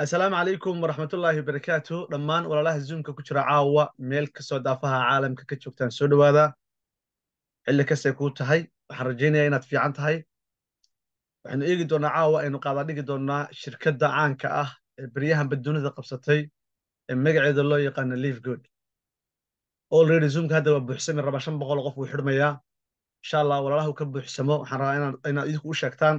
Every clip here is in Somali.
assalaamu calaykum waraxmatullaahi barakaatu dhammaan walaalaha zuumka ku jira caawa meel kastoo daafaha caalamka ka joogtaan soo dhawaada xilli kastay kuu tahay waxaan rajaynayaa inaad fiican tahay waxaynu eegi doonaa caawa aynu qaadadhigi doonaa shirkadda caanka ah ee beryahan badduunida qabsatay ee magaceeda loo yaqaano liiv good olredy zuumka hadda waa buuxsami raba shan boqol qof uu xidhmayaa insha allah walaalahu ka buuxsamo waxaan rabaa inaad idinku u sheegtaan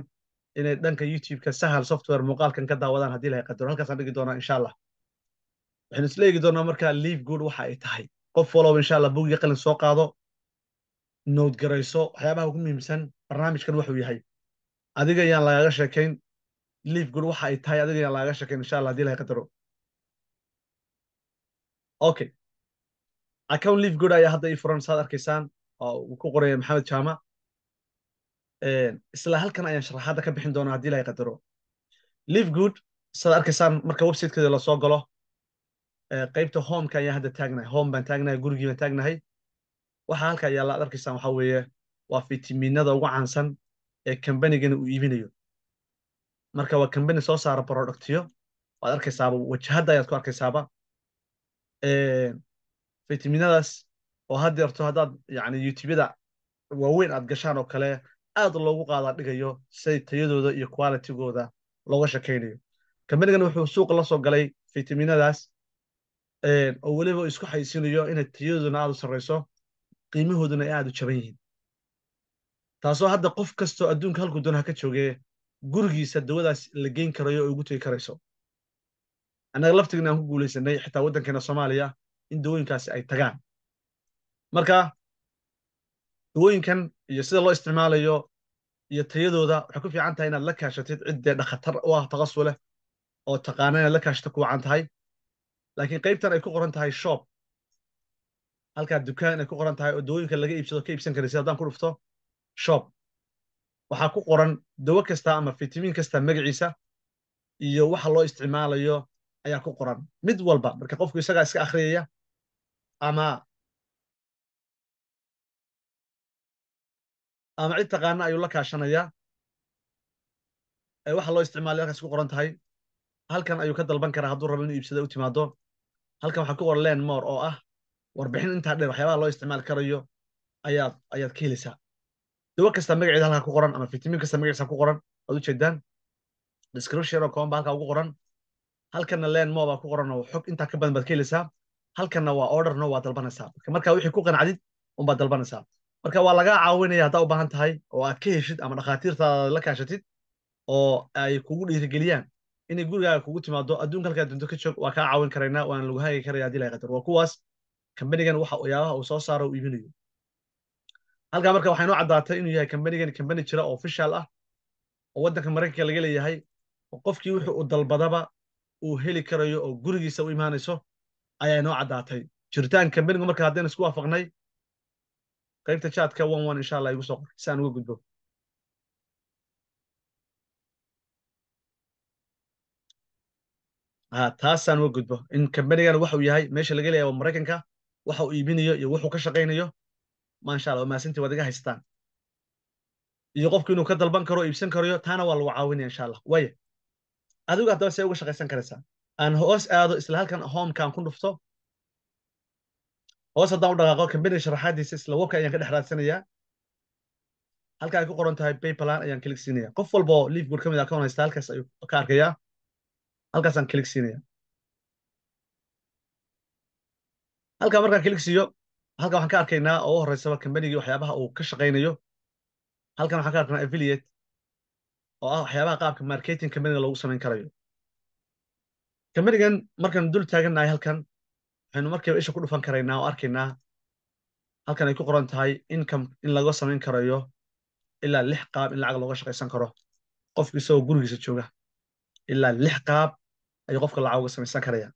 inay dhanka youtubeka sahal software muuqaalkan ka daawadaan haddii lahay qadaro halkaasaan dhigi doonaa insha allah waxaynu isla eegi doonaa markaa liive good waxa ay tahay qof walow insha allah bugiga qalin soo qaado nood garayso waxyaabaha ugu muhiimsan barnaamijkan wuxuu yahay adiga ayaan lagaga sheekayn liive good waxa ay tahay adiga ayaan lagaga sheekayn insha allah haddii lahay qadaro okay account liive good ayaa hadda ii furan saad arkaysaan oo ku qoraya maxamed jaama isla halkan ayaan sharaxaadda ka bixin doonaa haddi ilahay qadaro live good saad arkaysaan marka websitekeeda lasoo galo qaybta homeka ayaan hadda taagnahay home baan taagnahay gurigii baan taagnahay waxaa halkaa yaalla ad arkaysaan waxa weeye waa fitaminada ugu caansan ee kambanigana uu iibinayo marka waa kambani soo saara productyo waad arkaysaaba wajahadda ayaad ku arkaysaaba fitaminadaas oo haddeerto haddaad yani youtubeyada waaweyn aad gashaan oo kale aad loogu qaadaa dhigayo siday tayadooda iyo qualitigooda looga shakaynayo kambanigan wuxuu suuqa la soo galay fitaminadaas oo weliba isku xaysinayo inay tayadooduna aad u sarrayso qiimahooduna ay aad u jaban yihiin taasoo hadda qof kastoo adduunka halkuu doon ha ka joogee gurigiisa dawadaas la geyn karayo oo ugu tegi karayso annaga laftigan aan ku guulaysanay xitaa waddankeena soomaaliya in dawooyinkaasi ay tagaan marka dawooyinkan iyo sida loo isticmaalayo iyo tayadooda waxay ku fiican tahay inaad la kaashatid ciddee dhakhatar u ah takasuleh oo taqaana inaad la kaashata ku wacan tahay laakiin qaybtan ay ku qoran tahay shop halkaa dukaan ay ku qoran tahay oo dawooyinka laga iibsado ka iibsan karaysid haddaan ku dhufto shop waxaa ku qoran dawo kasta ama fitamiin kasta magaciisa iyo waxa loo isticmaalayo ayaa ku qoran mid walba marka qofku isagaa iska akhriyaya ama ama cid taqaana ayuu la kaashanayaa waxa loo isticmaalay halkaas ku qoran tahay halkan ayuu ka dalban karaa hadduu rabo inuu iibsada u timaado halkan waxaa ku qoran len mor oo ah warbixin intaa dheer waxyaabaha loo isticmaali karayo ayaad ayaad ka helaysaa dawa kasta magaceeda halkaa ku qoran ama fitimin kasta magaciisa ku qoran waad ujeedaan description oo kooban ba halkaa ugu qoran halkanna len mo baa ku qoran oo xog intaa ka badan baad ka helaysaa halkanna waa orderno waa dalbanaysaa marka wixii ku qanacdid unbaad dalbanaysaa marka waa lagaa caawinaya haddaa u baahan tahay oo aad ka heshid ama dhakhaatiirtaada la kaashatid oo ay kugu dhiirigeliyaan inay gurigaaga kugu timaado adduunka halkaa dunto ka joog waa kaa caawin karaynaa waana lagu hagi karaya hadii laga waa kuwaas kambanigan waxa uu soo saaro u iibinayo halkaa marka waxay noo caddaatay inuu yahay kambanigan kambani jira oo official ah oo waddanka maraykanka laga leeyahay oo qofkii wuxuu u dalbadaba uu heli karayo oo gurigiisa u imaanayso ayaa noo caddaatay jiritaan kambanigu marka haddayna isku waafaqnay qaybta jaadka one one insha allah igu soo qor si aan uga gudbo taasaan e uga gudbo e in kambanigana waxa uu yahay meesha laga leeyaa maraykanka waxa uu iibinayo iyo wuxuu ka shaqaynayo ma insha allah maasintii waad iga haystaan iyo qofku inuu ka dalban karo iibsan karayo taana waa lagu caawinaya insha allah waaye adigu haddaba see uga shaqaysan karaysaa aan hoos aado e isla halkan hoomkaan ku dhufto hoos haddaan u dhaqaaqo kambani ah sharaxaadiisa isla webka ayaan ka dhex raadsanayaa halka ay ku qoran tahay paypalan ayaan klig siinaya qof walbaoo liafgood kamid mid ah account haysta halkaas ayuu ka arkayaa halkaasaan klig siinaya halka markaan klig siiyo halkan waxaan ka arkaynaa oo u horreysaba kambanigii waxyaabaha uu ka shaqaynayo halkan waxaan ka arkaynaa affiliate oo ah waxyaabaha qaabka marketing kambaniga loogu samayn karayo kambanigan markaan dul taagannahay halkan waxaynu markiiba isha ku dhufan karaynaa oo arkaynaa halkan ay ku qoran tahay income in laga samayn karayo ilaa lix qaab in lacag looga shaqaysan karo qofka isagoo gurigiisa jooga ilaa lix qaab ayuu qofka lacag uga samaysan karaya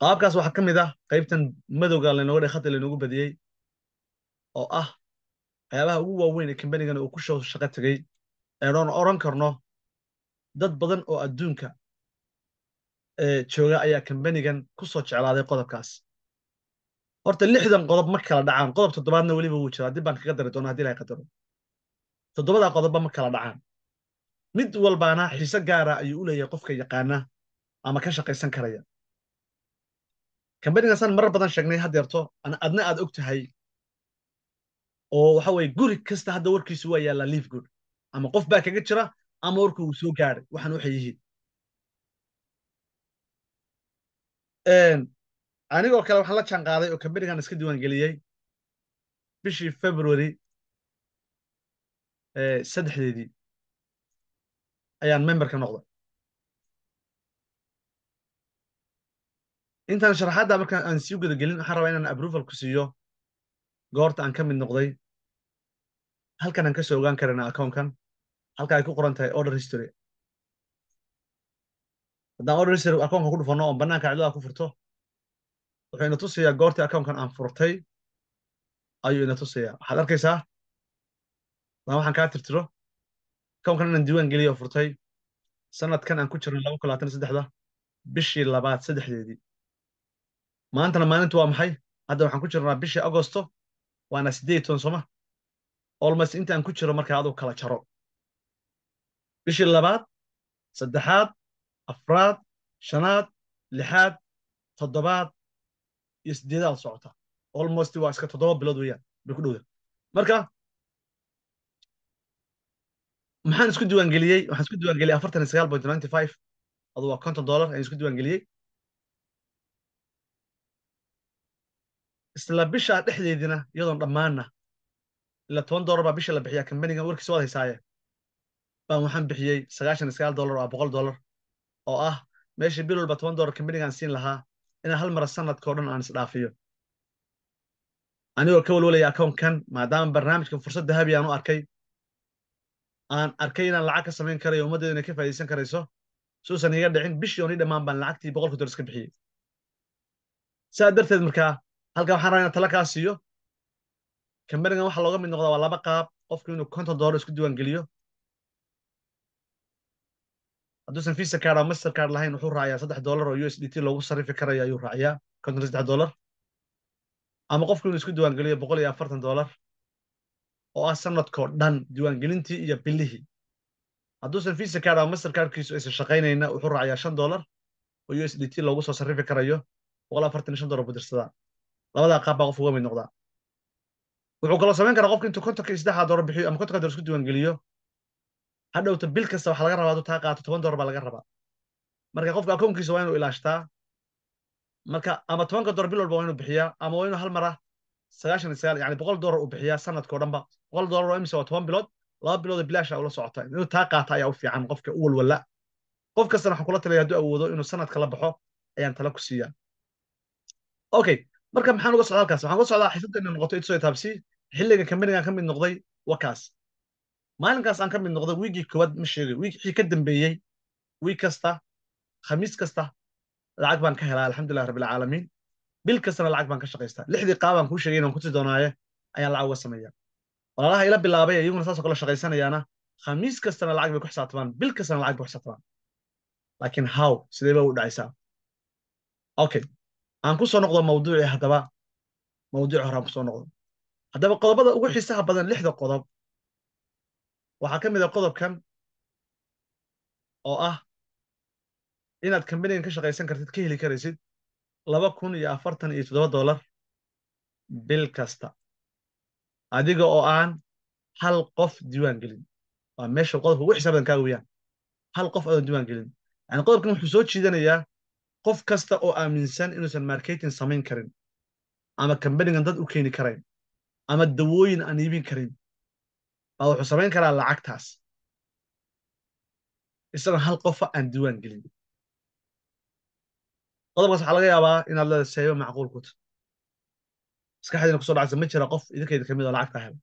qaabkaas waxaa ka mid ah qaybtan madowga laynooga dhe khadda laynoogu badiyey oo ah waxyaabaha ugu waaweyn ee kambanigana uu ku shaqo tegey eenoon oran karno dad badan oo adduunka jooga ayaa kambanigan kusoo jeclaaday qodobkaas horta lixdan qodob ma kala dhacaan qodob toddobaadna weliba wuu jiraa dib kaga dari doona haddi ilahay qadaro toddobadaa qodobba ma kala dhacaan mid walbaana xiise gaara ayuu u leeyahay qofka yaqaana ama ka shaqaysan karaya kambanigaasaan marar badan sheegnay haddeerto adna aad og tahay oo waxa weye guri kasta hadda warkiisu waa yaallaa liif good ama qof baa kaga jira ama warku uu soo gaaray waxaan waxay yihiin anigoo kale waxaan la jaan qaaday oo kambanigan iska diiwaangeliyey bishii february saddexdeedii ayaan memberka noqday intaan sharaxadda marka aan sii gudagelin waxaan rabaa inaan approval ku siiyo goorta aan ka mid noqday halkan aan ka soo ogaan karana accounkan halka ay ku qoran tahay order history haddaan order accountka ku dhufano oon bannaanka cidlada ku furto wuxuu ina tusayaa goortii accounkan aan furtay ayuu ina tusayaa waxaad arkaysaa haddaan waxaan kaa tirtiro accounkan inaan diiwaan geliya oo furtay sanadkan aan ku jirnay laba kun labaatan saddexda bishii labaad saddexdeedii maantana maalintu waa maxay hadda waxaan ku jirnaa bishii agosto waana siddeed toban sooma olmost intaan ku jiro markaa aduu kala jaro bishii labaad saddexaad afraad shanaad lixaad toddobaad iyo sideedaad socota almost waa iska toddoba bilood weeyaan bay ku dhowda marka maxaan isku diiwaangeliyey waxaan isku diiwaangeliyey afartan iyo sagaal point ninety five adu waa konton dollar ayaan isku diiwaangeliyey isla bishaa dhexdeedina iyadoon dhammaanna ila toban dollar baa bisha la bixiyaa kambanigan warkiis waad haysaaye baan waxaan bixiyey sagaashan iyo sagaal dollar waa boqol dollar oo ah meesha bil walba toban dollarka midnigaan siin lahaa inaan hal mara sanadka o dhan aan isdhaafiyo anigoo ka walwalaya akownkan maadaama barnaamijkan fursad dahabi aan u arkay aan arkay inaan lacag ka samayn karayo ummaddeedu inay ka faa'idaysan karayso suusan iga dhicin bishii oon i dhammaan baan lacagtii boqolka dolar iska bixiyey saa darteed markaa halkan waxaan rabaa inaan tala kaa siiyo kambanigan waxa looga mid noqdaa waa laba qaab qofku inuu konton dollar isku diiwaan geliyo hadduusan visa card ama master card lahayn wuxuu raacayaa saddex dollar oo u s d t loogu sarifi karayo ayuu raacayaa konton saddex dollar ama qofku inuu isku diiwaangeliyo boqol iyo afartan dollar oo ah sanadko dhan diiwaangelintii iyo bilihii hadduusan visa card ama master cardkiisu aysan shaqaynayna wuxuu raacayaa shan dollar oo u s d t loogu soo sarifi karayo boqol afartan iyo shan dollar buu labadaa qaab baa uga mid noqdaa wuxuu kaloo samayn karaa qofku intuu kontonka iyo saddexdaa dollar bixiyo ama kontonka dollar isku diiwaangeliyo hadhowta bil kasta waxa laga rabaa aduu taa qaato toban dolar baa laga rabaa marka qofka akoonkiisa waa inuu ilaashtaa marka ama tobanka dolar bil walba waa inuu bixiyaa ama waa inuu hal mara ah, sagaashan iyo sagaal yani boqol dolar uu bixiyaa sanadkao dhanba boqol dolar oo imise waa toban bilood laba bilood oo bilaasha ula socota inuu taa qaata ayaa u fiican qofka u walwala qof kastana waxaan kula talaya hadduu awoodo inuu sanadka la baxo ayaan tala ku siiyaa okay marka maxaan uga socda halkaas waxaan uga socdaa xisabta inay noqoto itso taabsi xilliga kambanigan ka noqday wakaas maalinkaas aan ka mid noqdo wiigii koowaad ma sheegayo wixii ka dambeeyey wiig kasta khamiis kasta lacag baan ka helaa alxamdulilah rabbilcaalamiin bil kastana lacag baan ka shaqaystaa lixdii qaabaan kuu sheegay inaan kusi doonaaye ayaan lacag uga sameeyaa walaalaha ila bilaabay iyaguna saasoo kale shaqaysanayaana khamiis kastana lacag bay ku xisaabtamaan bil kastana lacag bay ku xisaabtamaan laakiin how sidee u dhacaysaa okay aan ku soo noqdo mawduucii haddaba mawduuci hore aan ku soo noqdo haddaba qodobada ugu xiisaha badan lixda qodob waxaa ka mid a ah qodobkan oo ah inaad kambanin ka shaqaysan kartid ka heli karaysid laba kun iyo afartan iyo toddoba dollar bil kasta adiga oo aan hal qof diiwaan gelin waa meesha qodobka ugu xisaabtan kaa weyaan hal qof adoon diiwaan gelin yani qodobkan wuxuu soo jiidanayaa qof kasta oo aaminsan inuusan marketing samayn karin ama kambanigan dad u keeni karayn ama dawooyin aan iibin karin baa wuxuu samayn karaa lacagtaas isagoo hal qofa aan diwaan gelin qodobkaas waxaa laga yaabaa inaad leeda seebo macquul kuta maskaxdiina kuso dhacaysa ma jira qof idinkayda ka mid ah oo lacagtaa helo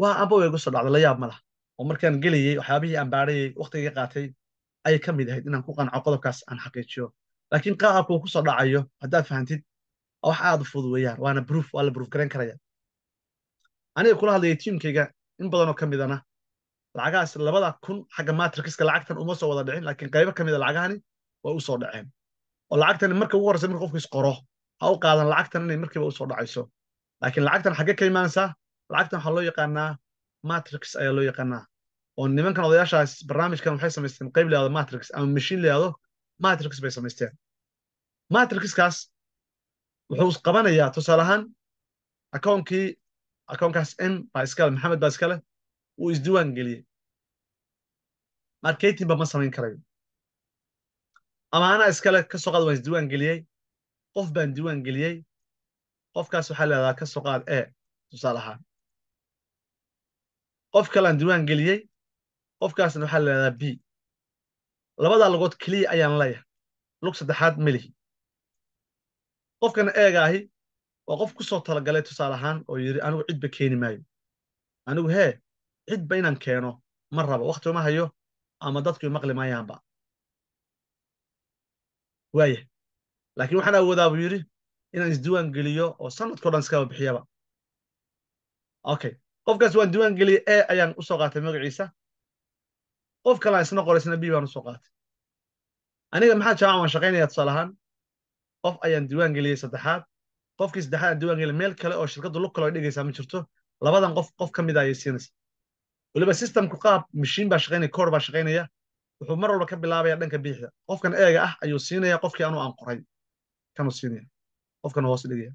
waa amba way igu dhacda la yaab malah oo markaan gelayey waxyaabihii aan baadhayey wakhtiga qaatay ayay ka mid ahayd inaan ku qanco qodobkaas aan xaqiijiyo laakiin qaabkuu kusoo dhacayo haddaad fahantid wax aad u fudud weeyaan waana bruuf waa la bruuf garayn karaya aniga kula hadlaya tiimkayga in badanoo ka midana lacagahaas labada kun xagga matrixka lacagtan uma soo wada dhicin laakiin qaybo ka mida ah lacagahani way usoo dhaceen oo lacagtani marka ugu horreysa marka qofka isqoro ha u qaadan lacagtan inay markiiba usoo dhacayso laakiin lacagtan xagge ka imaanaysaa lacagtan waxaa loo yaqaanaa matrix ayaa loo yaqaanaa oo nimankan odayaashaas barnaamijkan waxay samaysteen qayb layado matrix ama mashiin layado matrix bay samaysteen matrixkaas wuxuu qabanaya tusaale ahaan akoonkii akoonkaas n baa iskale maxamed baa iskale wuu isdiwaan geliyey marketinba ma samayn karayo ama iskale ka soo qaad waan isdiwaan geliyey qof baan diwaan geliyey qofkaas waxaa leedahaa ka soo qaad e tusaale ahaan qof kalaan diwaan geliyey qofkaasna waxaa leedahaa b labadaa lugood keliya ayaan leeyahay lug saddexaad melihi qofkana eega ahi waa qof kusoo talagalay tusaale ahaan oo yidhi anigu cidba keeni maayo anigu hee cidba inaan keeno ma rabo wakti uma hayo ama dadku imaqli maayaanba waaye laakiin waxaan awoodaa buu yidhi inaan isdiwaan geliyo oo sanadko dhan iskaba bixiyaba okay qofkaas waan diwaan geliyey e ayaan usoo qaatay magaciisa qof kalaan isna qoraysna b baan usoo qaatay aniga maxaa jamaca waan shaqaynaya tusaale ahaan qof ayaan diiwaan geliyey saddexaad qofkii saddexaad diwaangeli meel kale oo shirkaddu lug dhigaysa ma jirto labadan qof qof ka mida ah ayay siinaysaa weliba systemku qaab mashiin baa shaqaynaya koor baa shaqaynaya wuxuu mar walba ka bilaabaya dhanka bixda qofkan eega ah ayuu siinaya qofkii anuu aan qoray kanuu siinaya qofkan hoos dhigaya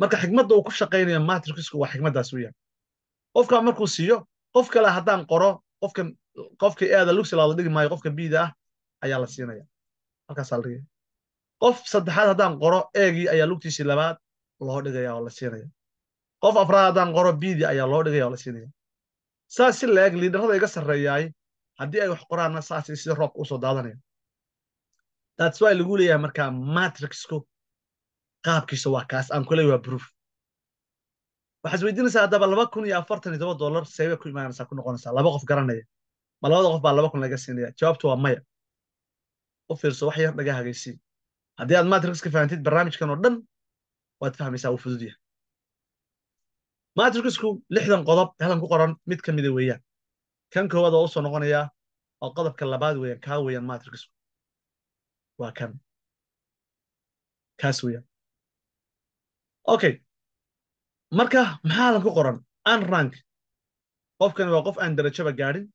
marka xikmadda uu ku shaqaynayo matrixisku waa xikmaddaas weeyaan qofkaa markuu siiyo qof kale haddaan qoro qofkan qofkii eeda luxila la dhigi maayo qofka biida ah ayaa la siinaya halkaasaa la dhigaya qof saddexaad haddaan qoro eegii ayaa lugtiisii labaad loo dhigaya oo la siinaya qof afraad haddaan qoro biidii ayaa loo dhigaya oo la siinaya saas si laeg liidharrada iga sarreeyaay haddii ay wax qoraanna saasay sida roobka usoo daadanaya that's wy lagu leeyahay markaa matrixku qaabkiisa waa kaas aan kuleey waa brof waxaad haddaba laba kun iyo afartan iyo toba dollar seebay ku imaanaysaa ku noqonaysaa laba qof garanaya ma labada qof baa laba kun laga siinaya jawaabtu waa maya u fiirso wax yar dhaga haddii aad matrixka fahamtid barnaamijkan oo dhan waad fahmaysaa wuu fudud yahay matrixku lixdan qodob halan ku qoran mid ka mida ah weeyaan kan koowaad waa u soo noqonayaa oo qodobka labaad weyaan kaa weeyaan matrixku waa kan kaas weyaan okay marka maxaa halan ku qoran an rank qofkani waa qof aan darajaba gaadhin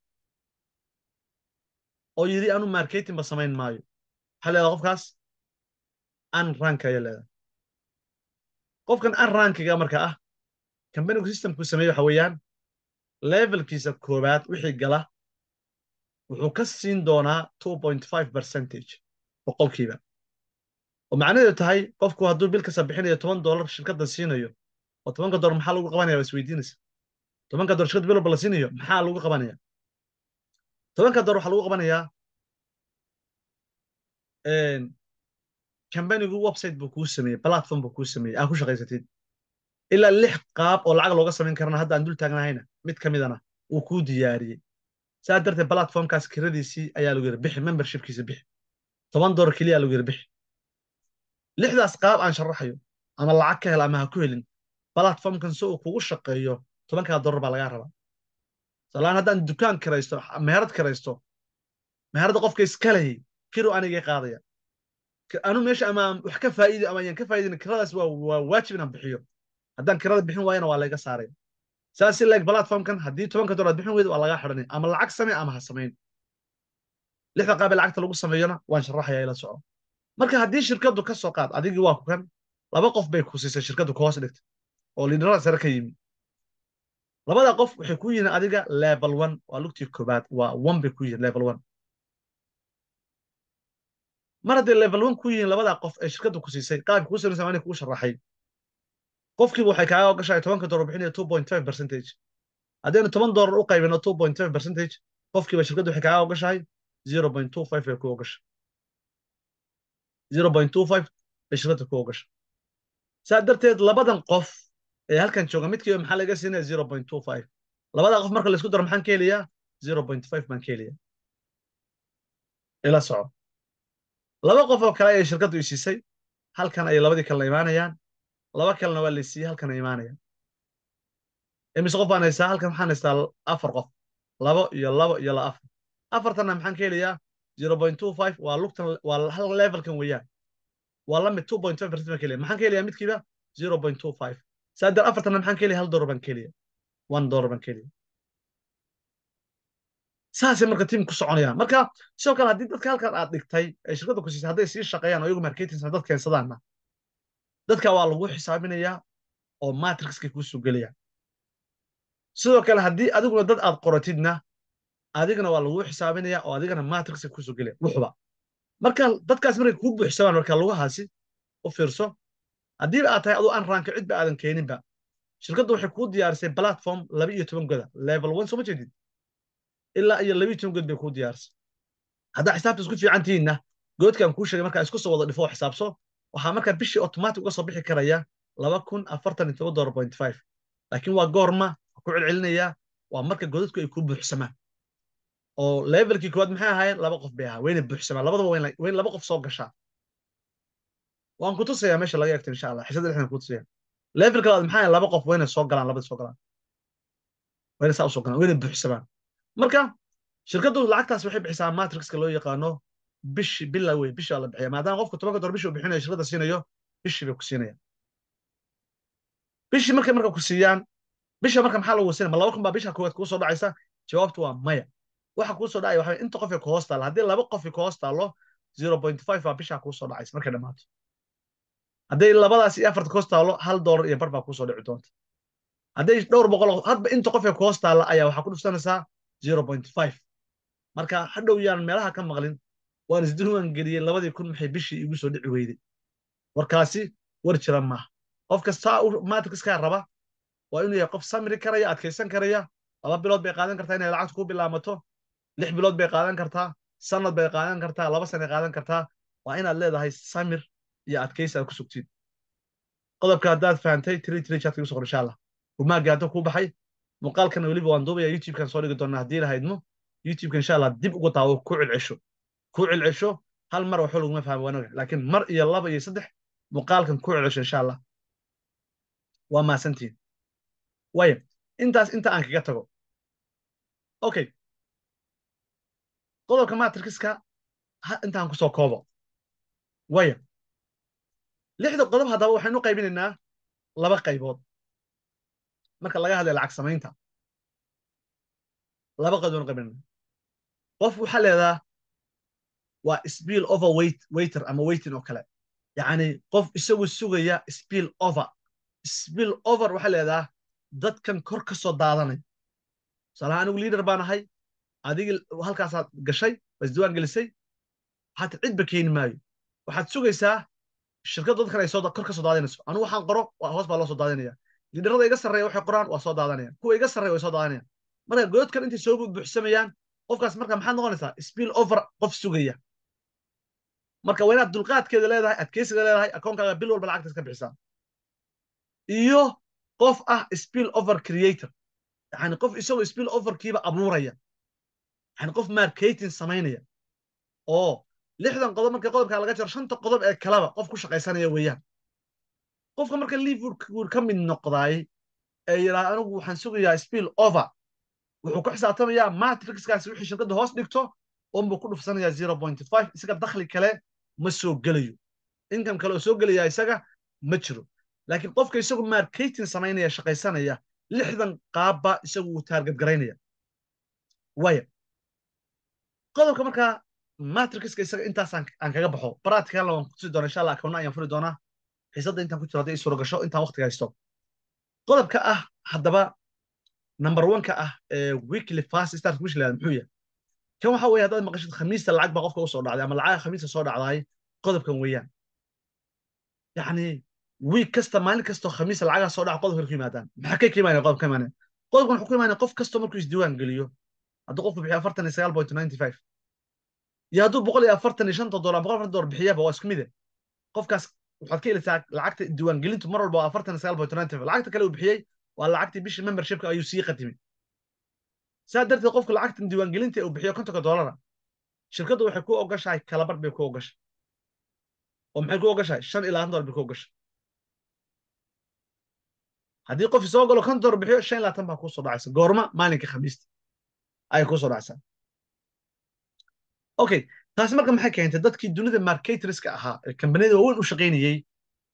oo yidhi anu marketingba samayn maayo waxaa leedaa qofkaas an rankaya leedahay qofkan an marka ah cambangu systemku sameye waxa weeyaan levelkiisa koowaad wixii gala wuxuu ka siin doonaa percentage boqolkiiba oo macnaheedu tahay qofku hadduu bil kasta bixinayo toban dollar shirkaddan siinayo oo tobanka dollar maxaa lagu qabanaya waa isweydiinaysa tobanka dollar shirkadda bilwalba la siinayo maxaa lagu qabanaya tobanka dollar waxaa lagu qabanayaa cambanigu website buu kuu sameeyey platform buu kuu sameeyey aa ku shaqaysatid ilaa lix qaab oo lacag looga samayn karana hadda aan dul taagnahayna mid ka midana uu kuu diyaariyey saa darteed platformkaas kiradiisii ayaa lagu yiri bixi membershipkiisa bixi toban dollar keliya lagu yiri bixi lixdaas qaab aan sharaxayo ama lacag ka hel ama ha ku helin platformkan si uu kugu shaqeeyo tobankaa dollar baa lagaa rabaa salaan haddaan dukaan karaysto meherad karaysto meherada qofka iska lahey kiro anigay qaadaya anu meesha ama wax ka faaiid ama ayaan ka faaiidin kiradaas waa waajib inaan bixiyo haddaan kirada bixin waayana waa laga saaray saas leg platformkan haddii tobanka dolar bixin weyda waa lagaa xidhanay ama lacag samee ama ha samayn lixda qaab lacagta lagu sameeyona waan sharaxayaa ila soco marka haddii shirkaddu ka soo qaad adigii waa ku laba qof bay ku siisay shirkaddu ku oo liidarada sare ka yimi labada qof waxay ku yihiin adiga level one waa lugtii koobaad waa one bay ku yihiin level one mar hadday level one ku yihiin labadaa qof ee shirkaddu ku siisay qaabki kuu salaysan inay kuu sharaxay qofkiiba waxay kaaga gashaa tobanka dollar bixinaya two point five percentage haddaynu toban dollar u qaybino two point five percentage qofkiiba shirkaddu waxay kaaga gashahay zero point two five bay ku gasha zero point two five bay shirkaddu ku gasha saa darteed labadan qof ee halkan jooga midkiiba maxaa laga siinaya zero point two five labadaa qof marka laysku daro maxaan ka helayaa zero point five baan ka helayaa ila soco laba qof oo kale ayay shirkaddu isiisay halkan ayay labadii kalena imaanayaan laba kalena waa laysiiyey halkana imaanayaan imise eh, qof baan haystaa halkan waxaan haystaa afar qof labo iyo labo iyo la afar afartanna maxaan ka helayaa zero point two five waa lugtan waa hal levelkan weeyaan waa la mid two point five percent baan ka helaya maxaan ka helayaa midkiiba zero point two five saa dar afartanna maxaan ka helaya hal dollar baan ka helaya one dollar baan ka helaya saasay marka tiam ku soconayaan marka sidoo kale haddii dadka halkan aad dhigtay ee shirkadda ku siisay hadday sii shaqeeyaan oo iyagu marketing dad keensadaanna dadka waa lagu xisaabinayaa oo matrixkay kuusoo gelayaan sidoo kale haddii adiguna dad aad qoratidna adigana waa lagu xisaabinayaa oo adigana matrixay kuusoo gelayaan wuxuba marka dadkaas markay kuu buuxsamaan marka lugahaasi u fiirso haddiiba aad tahay aduu aan raanka cidba aadan keeninba shirkaddu waxay kuu diyaarisay platform laba iyo toban goda level one soo ma jeedid ilaa iyo labi ton god bay kuu diyaarsan haddaa xisaabta isku fiican fiicantiinna goodkan kuu sheegay markaa isku soo wada dhifo xisaabso waxaa markaa bishii automatic uga soo bixi karaya laba kun afartan iyo toban dollar point five laakiin waa goorma waa ku celcelinayaa waa marka godadku ay kuu buuxsamaan oo levelkii koowaad maxay ahaayeen laba qof bay ahaa wayna buuxsamaan labadaba wayn laba qof soo gashaa waan ku tusayaa meesha laga eegto insha allah xisadda dhexdan ku tusaya levelka labaad maxaa laba qof wayna soo galaan labadii soo galaan wayna saa u galaan wayna buuxsamaan marka shirkadu lacagtaas waxay bixisaa matrixka loo yaqaano bishi bila wey bishaa la bixiya maadaama qofka tobanka dolar bishuu bixinayo shirkada siinayo bishii bay ku siinayaan bishii markay marka ku siiyaan bisha marka maxaa lagu siinaya ma laba kun baa bisha koowaad kuu soo dhacaysa jawaabtu waa maya waxa kuu soo dhacaya waxaa inta qof ee ku hoostaalo haddii laba qof ee ku hoostaalo zero point five baa bishaa kuu dhacaysa markay dhammaato hadday labadaas iyo afarta ku hoostaalo hal dollar iyo bar baa kuu dhici doonta hadday dhowr boqol hadba inta qof ee ku hoostaala ayaa waxaa ku dhufsanaysaa marka hadhow yaan meelaha ka maqlin waan isdulwan geliyeen labadii kun maxay bishii igu soo dhici weyday warkaasi war jira maaha qofka saa matrixkaa raba waa inuu yahay qof samri karaya adkaysan karaya laba bilood bay qaadan kartaa inay lacagtu ku bilaamato lix bilood bay qaadan kartaa sanad bay qaadan kartaa laba sanay qaadan kartaa waa inaad leedahay samir iyo adkaysi aad ku sugtiin qodobka haddaad fahantay tiri tiri chatka igu soqor insha allah hadda kuu baxay muuqaalkana weliba waan duubaya youtubekan soo dhigi doona haddii lahaydmo youtubeka insha allah dib ugu daawo ku cilcesho ku cilcesho hal mar waxba laguma fahmo waanoga laakiin mar iyo laba iyo saddex muuqaalkan ku cilcesho insha allah waa maasantiin waya intaas inta aan kaga tago okay qodobka matrixka intaan kusoo koobo waya lixda qodob haddaba waxaynu qaybinaynaa laba qaybood marka laga hadlay lacag samaynta laba qadoon qabanna ah. qof waxaa leedaa waa spiel over wait waiter ama waiting oo kale yacni qof isagoo sugaya spiel over spiel over waxaa leedaa dadkan kor ka soo daadanay tusaalaha anigu liader baan ahay adigi halkaasaad gashay waad gelisay waxaad cidba keeni maayo waxaad sugaysaa shirkad dadkan ay kor ka soo daadanayso anigu waxaan qoro hoos baa loo soo daadanaya liderada iga sareeya waxay qoraan waa soo daadanayan kuwa iga sarreeya way soo daadanayaan marka godadkan intay soo buuxsamayaan qofkaas marka maxaad noqonaysaa spiel over qof sugaya marka waa inaad dulqaadkeeda leedahay adkeysiga leedahay akoonkaaga bil walba lacagta iska bixisaa iyo qof ah spill over creator yani qof isagoo spill overkiiba abuuraya yani qof marketing samaynaya oo lixdan qodob marka qodobkaa laga jaro shanta qodob ee kalaba qof ku shaqaysanaya weeyaan qofka marka liverpool ka mid noqday ee yidhaha anigu waxaan sugayaa spiel over wuxuu ku xisaabtamayaa matrixkaas wixii shirkadda hoos dhigto unbuu ku dhufsanayaa zero point five isaga dakhli kale ma soo gelayo inkam kale oo soo gelaya isaga ma jiro laakiin qofka isagu marketing samaynaya shaqaysanaya lixdan qaabba isagu wuu taarget garaynaya waaya qodobka markaa matrixka isaga intaas aan kaga baxo baraadkala waan doona insha allah ayaan furi doonaa xiisadda intaan ku jirto hadday suuragasho intaan waqtiga haysto qodobka ah haddaba number one-ka ah weekly fast start wish layaad muxuu yahay kan waxa weeye haddaad maqashid khamiista lacag baa qofka u soo dhacday ama lacaga khamiista soo dhacdaay qodobkan weeyaan yacni wiig kasta maalin kastoo khamiista lacagaha soo dhaca qodobkan ku yimaadaan maxaa ka imaanaya qodobka ka imaanaya qodobkan wuxuu ku imaanaya qof kastoo markuu isdiiwaan geliyo hadduu qofku bixiyo afartan iyo sagaal point ninety five iyo hadduu boqol iyo afartan iyo shanta dolar boqol afartan dolar bixiyaba waa isku mide qofkaas waxaad ka helisaa lacagta diiwaangelintu mar walba waa afartan sagaal boqol lacagta kale uu bixiyey waa lacagtii bishii membershipka ayuu sii qatimin saa darteed qofka lacagtan diiwaangelinta uu bixiyo kontonka doolara shirkaddu waxay ku ogashahay kalabar bay ku ogashay oo maxay ku ogashahay shan ilaa labaatan dolar bay ku ogashay haddii qof isoo galo konton dolar bixiyo shan ilaa labaatan baa kuusoo dhacaysa goorma maalinka khamiista ayay kuusoo dhacaysaa okay taasi marka maxay keentay dadkii dunida marketriska ahaa ee kambaniyada waaweyn u shaqaynayey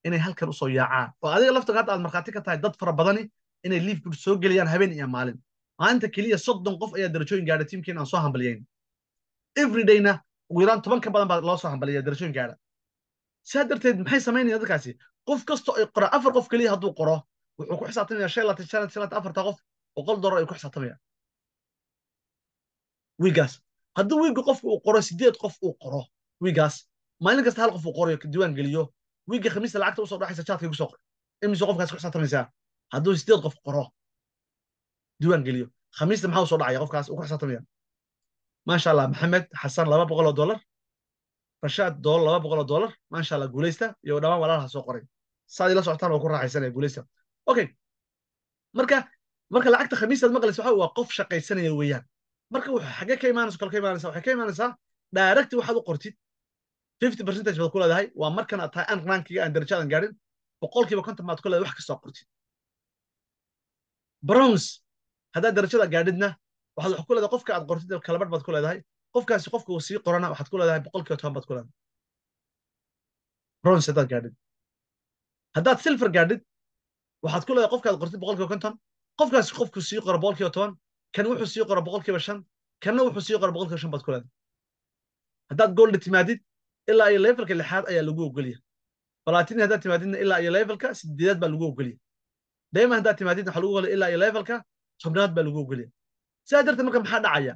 inay halkan usoo yaacaan oo adiga laftaga hadda aad markhaati ka tahay dad fara badani inay liverpool soo geliyaan habeen iyo maalin maalinta keliya soddon qof ayaa darajooyin gaadha tiimkeen aan soo hambalyayn everydayna ugu yaraan toban ka badan baa loo soo hambaliya darajooyin gaadha sidaa darteed maxay samaynaya dadkaasi qof kastoo ay qora afar qof keliya hadduu qoro wuxuu ku xisaabtamaya shan laatan shan laatan afarta qof boqol dolar ay ku xisaabtamayaan wiigaas haddii wiiga qofka uu qoro sideed qof uu qoro wiigaas maalin kasta hal qof uu qorayo diiwaan geliyo wiiga khamiista lacagta usoo dhaxaysa jaadka igu soo qor imise qofkaas ku hadduu sideed qof qoro diiwaan geliyo khamiista maxaa usoo dhacaya qofkaas uu ku xisaabtamaya maasha allah maxamed xasan laba boqol oo dollar rashaad dool laba boqol oo dollar maasha allah guulaysta iyo dhammaan walaalaha soo qoray saad ila socotaan oo ku raaxaysanaya guulaysta okay marka marka lacagta khamiistaad maqlaysa waxa waa qof shaqaysanaya weeyaan marka xagee ka imaanaysa kol ka imaanaysa waxay ka imaanaysaa direct waxaad u qortid fifty percentage baad ku leedahay waa markan aad tahay aan rankiga aan darajaadan gaadhin boqolkiiba konton baad ku leedahay wax kastoo qortid browns haddaad darajada gaadhidna waxaad wax ku leedahay qofka aad qortid kalabar baad ku leedahay qofkaasi qofka uu sii qorana waxaad ku leedahay boqolkiiba toban baad ku leedahay browns haddaad gaadhid haddaad silver gaadhid waxaad ku leedahay qofka qortid boqolkiiba konton qofkaasi qofku sii qora boqolkiiba toban kan wuxuu sii qora boqolkiiba shan kanna wuxuu sii qora boqol shan baad ku leedahay haddaad goolna timaadid ilaa iyo levelka lixaad ayaa lagu ogolya balatini haddaad timaadidna ilaa iyo levelka sideedaad baa lagu ogolya dayman haddaad timaadidna waxaa lagu ogolya ilaa iyo levelka tobnaad baa lagu ogolya sidaa darteed marka maxaa dhacaya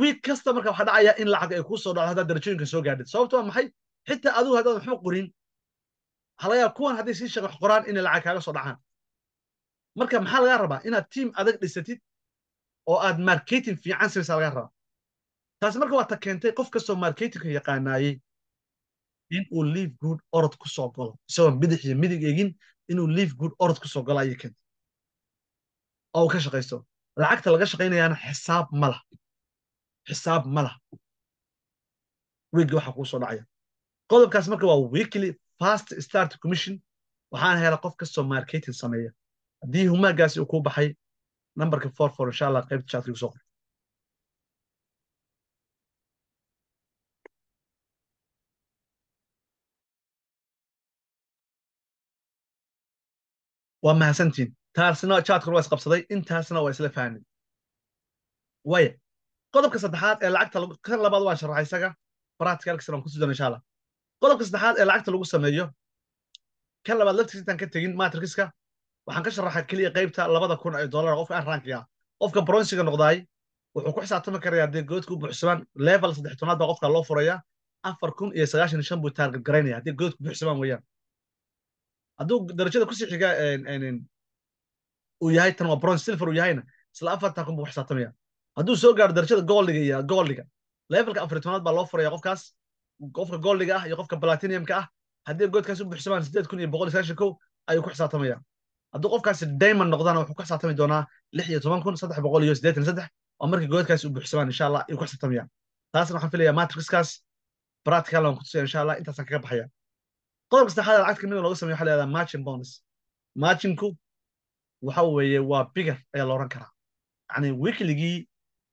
wiig kasta marka waxaa dhacaya in lacag ay kuu soo dhacdo haddaad darajooyinka soo gaadhid sababto ah maxay xitaa adigu haddaan waxba qorin waxaa kuwan hadday sii shaqe qoraan inay lacag kaaga soo dhacaan marka maxaa lagaa rabaa inaad tiim adag dhisatid oo aad marketing fiican sinaysaa laga rabaa taasi marka ta keentay qof kastoo marketingka yaqaanaayey in uu leave good orod ku soo galo isagoo bidix iyo midig egin inuu liif good orod kusoo soo galo ayay keentay oo uu ka shaqaysto lacagta laga shaqaynayaana xisaab ma xisaab ma lah wiigga waxaa kuu soo dhacaya qodobkaas marka waa weekly fast start commission waxaana hela qof kastoo marketing sameeya haddii humaagaasi uu kuu baxay nambarka for for insha allah qaybta chatka kusoo qor waa mahadsantiin taasna chatkuna waa isqabsaday intaasna waa isla fahanay waaya qodobka saddexaad ee lacagta kan labaad waan sharaxay isaga practicalkiisna waan kusi doona insha allah qodobka saddexaad ee lacagta lagu sameeyo kan labaad laftiisa intaan ka tegin matrixka waxaan ka sharaxaa keliya qaybta labada kun ee dollar qofka aan rankiga qofka bronsiga noqdaay wuxuu ku xisaabtami karayaa dee goodku buuxsamaan level saddex tonaad qofka loo furaya afar kun iyo sagaashan shan buu taarget garaynaya haddii goodku buuxsamaan weeyaan hadduu darajada kusii xiga uu yahay tan waa bronze silver uu yahayna isla afartan kun buu ku xisaabtamaya hadduu soo gaaro darajada gooldiga iyo gooldiga levelka afar tonaad baa loo furaya qofkaas qofka gooldiga ah iyo qofka blatiniumka ah haddii goodkaas u buuxsamaan siddeed kun iyo boqol iyo sagaashan kow ayuu ku xisaabtamaya hadduu qofkaasi diamond noqdana wuxuu ka xisaabtami doonaa lix iyo toban oo markii goodkaasi u buuxsamaan insha allah ayuu ka taasna waxaan filaya matrixkaas practical aan kutusaya insha allah intaasaan kaga baxaya qodobka saddexaad lacagta niga looga sameyo waxa lahahdaa margin bonus marginku waxa weeye waa bigger ayaa la odhan karaa yacni wikligii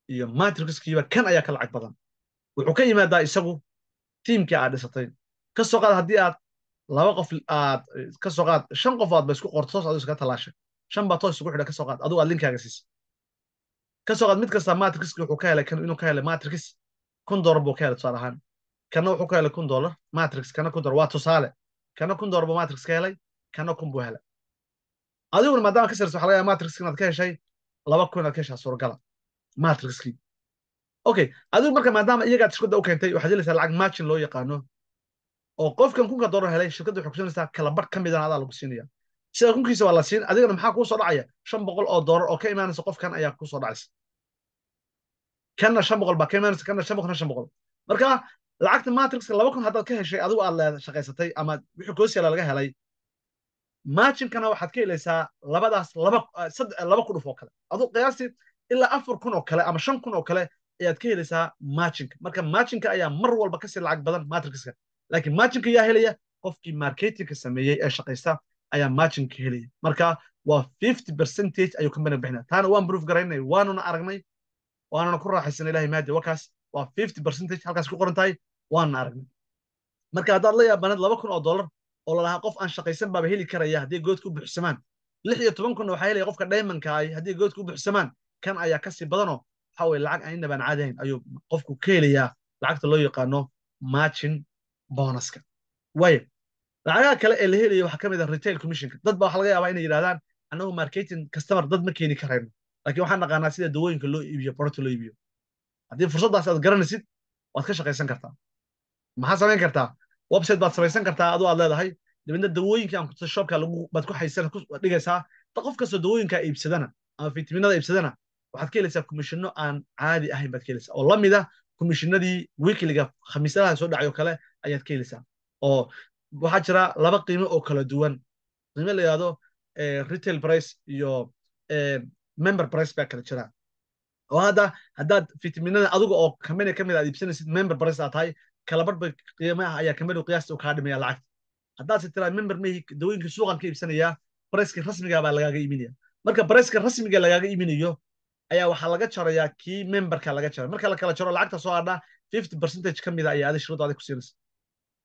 iyo matrixkiiba kan ayaa ka lacag badan wuxuu ka yimaadaa isagu tiimkii aad dhisatay ka soo qaad haddii aad laba qof aad ah, ka soo qaad shan qof aad ba isku qorto toos adigu iskaga talaasha shan baa toos isku xidha ka qaad adigu aad linkaaga siisa ka qaad mid kasta matrixka wuxuu ka helay kan inuu ka helay matrix kun doolar buu ka helay tusaale ahaan kana wuxuu ka helay kun doolar matrix kana kun doolar waa tusaale kana kun doolar buu matrix ka helay kana kun buu helay adiguna maadaama ka saraysa waxa laga yaaba matrixka inaad ka heshay laba kun inaad ka heshaa suuragala matrixkii okay adigu marka maadaama iyagaad isku u keentay waxaad helaysaa lacag margin loo yaqaano oo qofkan kunka dooran helay shirkadda waxay kusinaysaa kalabar ka midana ah adaa lagu siinaya sida kunkiisa waa la siin adigana maxaa kuu soo dhacaya shan boqol oo doolar oo ka imaanaysa qofkan ayaa kuu dhacaysa kanna shan boqol baa ka imaanaysa kanna shan boqolna shan boqol marka lacagta matrixka laba kun haddaad ka heshay adigu aad la shaqaysatay ama wixii koos laga helay maajinkana waxaad ka helaysaa labadaas laba laba kun dhuf oo kale aduu qiyaastii ilaa afar kun oo kale ama shan kun oo kale ayaad ka helaysaa maajinka marka maajinka ayaa mar walba kasii lacag badan matrixka lakiin marjinka yaa helaya qofkii marketingka sameeyey ee shaqaysta ayaa marjinka helaya marka waa fifty percentage ayuu ka mana taana waan proof garaynay waanuna aragnay waanuna ku raaxaysana ilahay maadi wakaas waa fifty percentage halkaas ku qoran tahay waanuna aragnay marka haddaad la yaabaanad laba kun oo dollar oo lalahaa qof aan shaqaysan baaba heli karaya haddii goodka u buuxsamaan lix iyo toban kunna waxaa helaya qofka daymanka ay haddii goodka u buuxsamaan kan ayaa kasii badanoo waxa weye lacag aan inabaan caadahayn ayuu qofku ka helayaa lacagta loo yaqaano margin boonaska waayo lacagaha kale ee la helayo waxaa ka mid ah retail commissionka dadba ba waxa laga yaaba inay yidhahdaan anagu marketing customer dad ma keeni karayno lakiin waxaan naqaanaa sida dawooyinka loo iibiyo producta loo iibiyo haddii fursaddaas aad garanaysid waad ka shaqaysan kartaa maxaad samayn kartaa website baad samaysan kartaa adoo aad leedahay dabeedna dawooyinkii aan kutusay shopka baad ku xaysan dhigaysaa da qof kastoo dawooyinkaa iibsadana ama fitaminada iibsadana waxaad ka helaysaa commishono aan caadi ahayn baad ka helaysaa oo la mid ah commishinadii weekliga khamiisadaha soo dhacay kale ayaad ka heleysaa oo waxaa jira laba qiimo oo kala duwan qiimo la yidhahdo eh, retail price iyo eh, member price baa kala jira oo hadda haddaad fitaminada adiga oo kamani ah, ka aad ah iibsanaysid member price aad tahay kala qiimaha ayaa kamani ah qiyaasta u kaa dhimaya lacagta haddaadse tiraa member mehi dawooyinka suuqan ka iibsanayaa brayska rasmiga baa lagaaga iiminaya marka brayska rasmiga lagaaga iiminayo ayaa waxaa laga jarayaa kii memberka laga jaray marka la kala jaro lacagta soo adha fifty percentage ka ayaa adi shuruudada ku siinaysa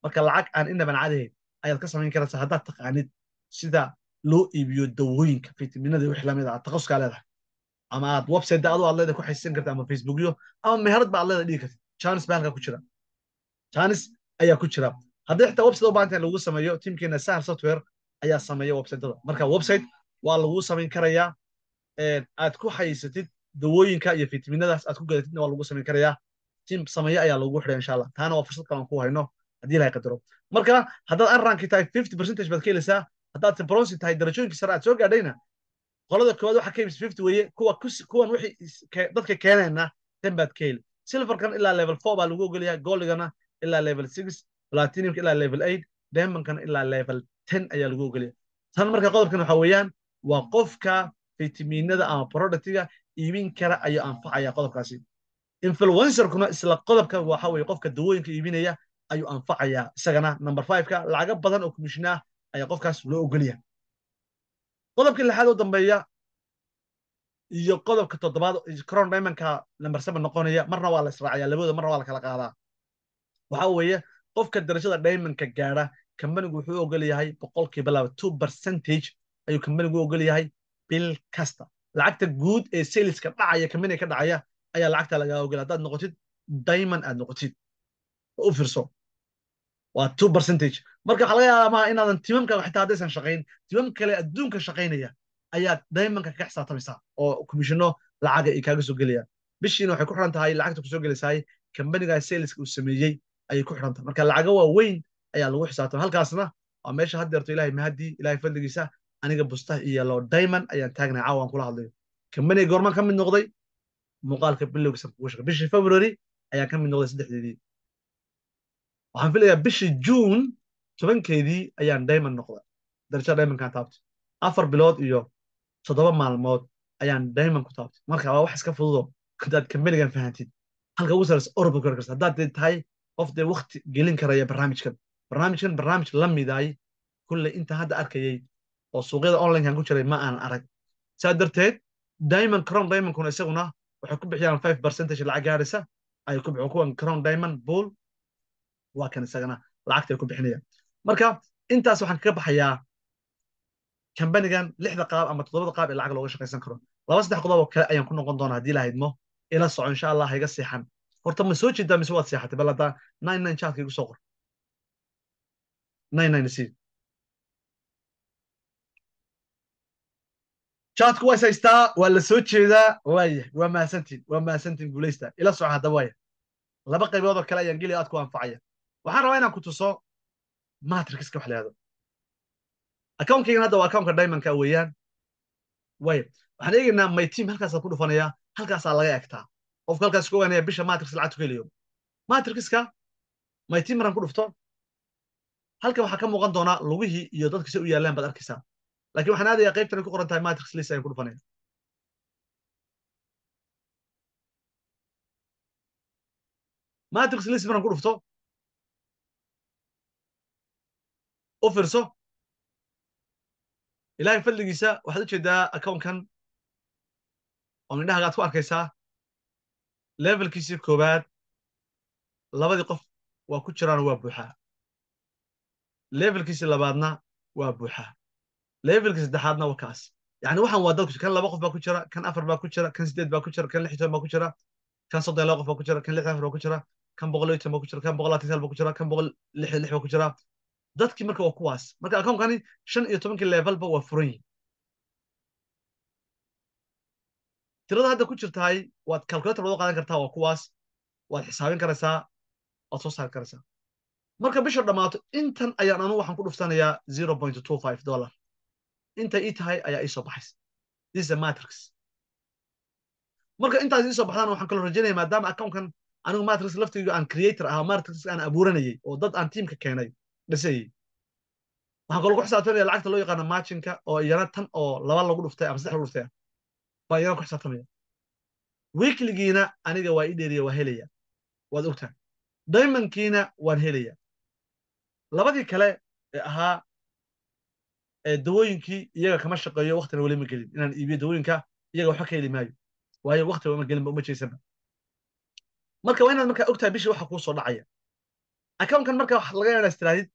marka lacag aan inaban cadahayn ayaad ka samayn karaysa haddaad taqaanid sida loo iibiyo dawooyinka fitaminada wix lamid ah taqasuska leedahay ama aad website adu aad leedahay ku xaysiisan karta ama facebookyo ama meherad ba aad leedahay dhigi kartid chance baa halka ku jira chance ayaa ku jira haddii xitaa website u baahantahay lagu sameeyo tiimkeena sahar software ayaa sameeya websiteada marka website waa lagu samayn karayaa aad ku xayiisatid dawooyinka iyo fitaminadaas aad ku gadatidna waa lagu samayn karayaa tiim sameeyo ayaa lagu xidhay insha taana waa fursad kalaan ku hayno haddii ilahay qadaro marka haddaad arrankii tahay fifty percentage baad ka haddaad bronsi tahay darajooyinka sare aad soo gaadhayna qolada koowaad waxa ka hibis fifty weeye kuwan wixii dadka keenayna ten baad ka heli silverkan ilaa level four baa lagu ogolyaha goldigana ilaa level six platinumka ilaa level eight diamondkana ilaa level ten ayaa lagu ogolyaha tan marka qodobkan waxa weeyaan waa qofka fitaminada ama productiga iibin kara ayuu anfacaya qodobkaasi influencerkuna isla qodobka waxa weeye qofka dawooyinka iibinaya ayuu anfacayaa isagana number fiveka lacaga badan oo commishinah ayaa qofkaas loo ogolyahay qodobka lixaad oo dambeeya iyo qodobka toddobaad cron diamondka number seven noqonaya marna waa la israacaya labadooda marna waa la kala qaadaa waxa weeye qofka darajada diamondka gaadha kambanigu wuxuu ogol yahay boqolkiiba laba two percentage ayuu kambanigu u ogol yahay bil kasta lacagta guud ee saliska dhacaya kambaniga ka dhacaya ayaa lacagta lagaa ogol hadaad noqotid diamond aad noqotid u fiirso waa two percentage marka waxa laga yaaba ma inaadan timamkaaga xitaa haddaysan shaqayn timam kale adduunka shaqaynaya ayaad daymanka kaga xisaabtamaysaa oo commishono lacaga ay kaaga soo gelayaan bishiina waxay ku xidhan tahay lacagta kusoo gelaysaay kambanigaa saleska uu sameeyey ayay ku xidhan marka lacaga waa ayaa lagu xisaabtamay halkaasna waa meesha haddeerto ilahay mahadii ilahay fadligiisa aniga bustah iyo lo dayman ayaan taagnay caawan kula hadlayo kambaniga goormaan ka mid noqday muuqaalka bilowgiisa kugu february ayaan ka mid noqday saddexdeedii waxaan filayaa bishii juun tobankeedii ayaan diamond noqday darajada diamondkaan taabtay afar bilood iyo toddoba maalmood ayaan diamond ku taabtay marka waa wax iska fududo hadaad kambanigan fahantid halka ugu sarreysa orba garan karta haddaad dee tahay qof dee wakti gelin karaya barnaamijkan barnaamijkan barnaamij la midaay kulle inta hadda arkayay oo suuqyada onlinekan ku jiray ma aanan arag saa darteed diamond crown diamondkuna isaguna waxay ku bixiyaan five percentage lacag gaadhaysa ay ku bixiyaan kuwan crown diamond bull waa kan isagana lacagta ku bixinayaan marka intaas waxaan kaga baxayaa kambanigan lixda qaab ama toddobada qaab ee lacag looga shaqaysan karo laba saddex qodob oo kale ayaan ku noqon doonaa haddii lahaydmo ila soco insha allah hayga seexan horta ma soo jeedaa mise waad seexatay bal haddaa nine nine chatka igu soo qor nine nine c chatka waa is waa la soo jeedaa waayah waa mahadsantiin waa mahadsantiin guulaysta ila soco haddaba waaya laba qaybood oo kale ayaan gelaya aad ku anfacaya waxaan rabaa inaan ku tuso matrixka wax la yahdo hadda waa accountka diamondka weeyaan way waxaan eegaynaa my team halkaasaa ku dhufanaya halkaasaa laga egtaa qofka halkaas ku ogaanaya bisha matrix lacagtu ka heliyo matrixka my team maraan ku dhufto halkan waxaa ka muuqan doonaa lugihii iyo dadka se u yaallaan baad arkaysaa laakiin waxaan aadayaa qaybtan ku qoran tahay matrix lis ayaan ku dhufanaya matrix lis maraan ku dhufto u firso ilahay fadligiisa waxaad u jeeddaa accounkan oo indhahaaga ad ku arkaysaa levelkiisii koowaad labadii qof waa ku jiraana waa buuxaa levelkiisii labaadna waa buuxaa levelkii saddexaadna waa kaas yani waxaan waa dalku kan laba qof baa ku jira kan afar baa ku jira kan sideed baa ku jira kan lix iyo toban baa ku jira kan soddon laba qof baa ku jira kan lix afar baa ku jira kan boqol iyo toban baa ku jira kan boqol atisal baa ku jira kan boqol lix lix baa ku jira dadkii marka waa kuwaas marka akoonkani shan iyo tobankii levelba waa furan yihin tirada hadda ku jirtahay waad calculator waad qaadan kartaa waa kuwaas waad xisaabin karaysaa waad soo saari karaysaa marka bisha dhammaato intan ayaan anugu waxaan ku dhuftanayaa zero point two five dollar intay ii tahay ayaa ii soo baxaysa this is a matrix marka intaas ii soo baxdaana waxaan kaloo rajaynaya maadaama accountkan anigu matrix laftiga aan creator ahaa matrix aan abuuranayay oo dad aan tiimka keenay dhisayey waxaan kaloo ku xisaabtamaya lacagta loo yaqaano marjinka oo iyana tan oo laba lagu dhuftay ama saddex lagu dhuftay ah baan iyana ku xisaabtamaya wiikligiina aniga waa i dheeriya waa helaya waad ogtahay daymankiina waan helaya labadii kale ee ahaa ee dawooyinkii iyaga kama shaqeeyo waktina weli ma gelin inaan iibiyo dawooyinka iyaga waxba ka heli maayo waayo waktiba ma gelinba uma jeysana marka waa inaad markaa ogtahay bishii waxa kuu soo dhacaya accounkan marka laga yana istiraadid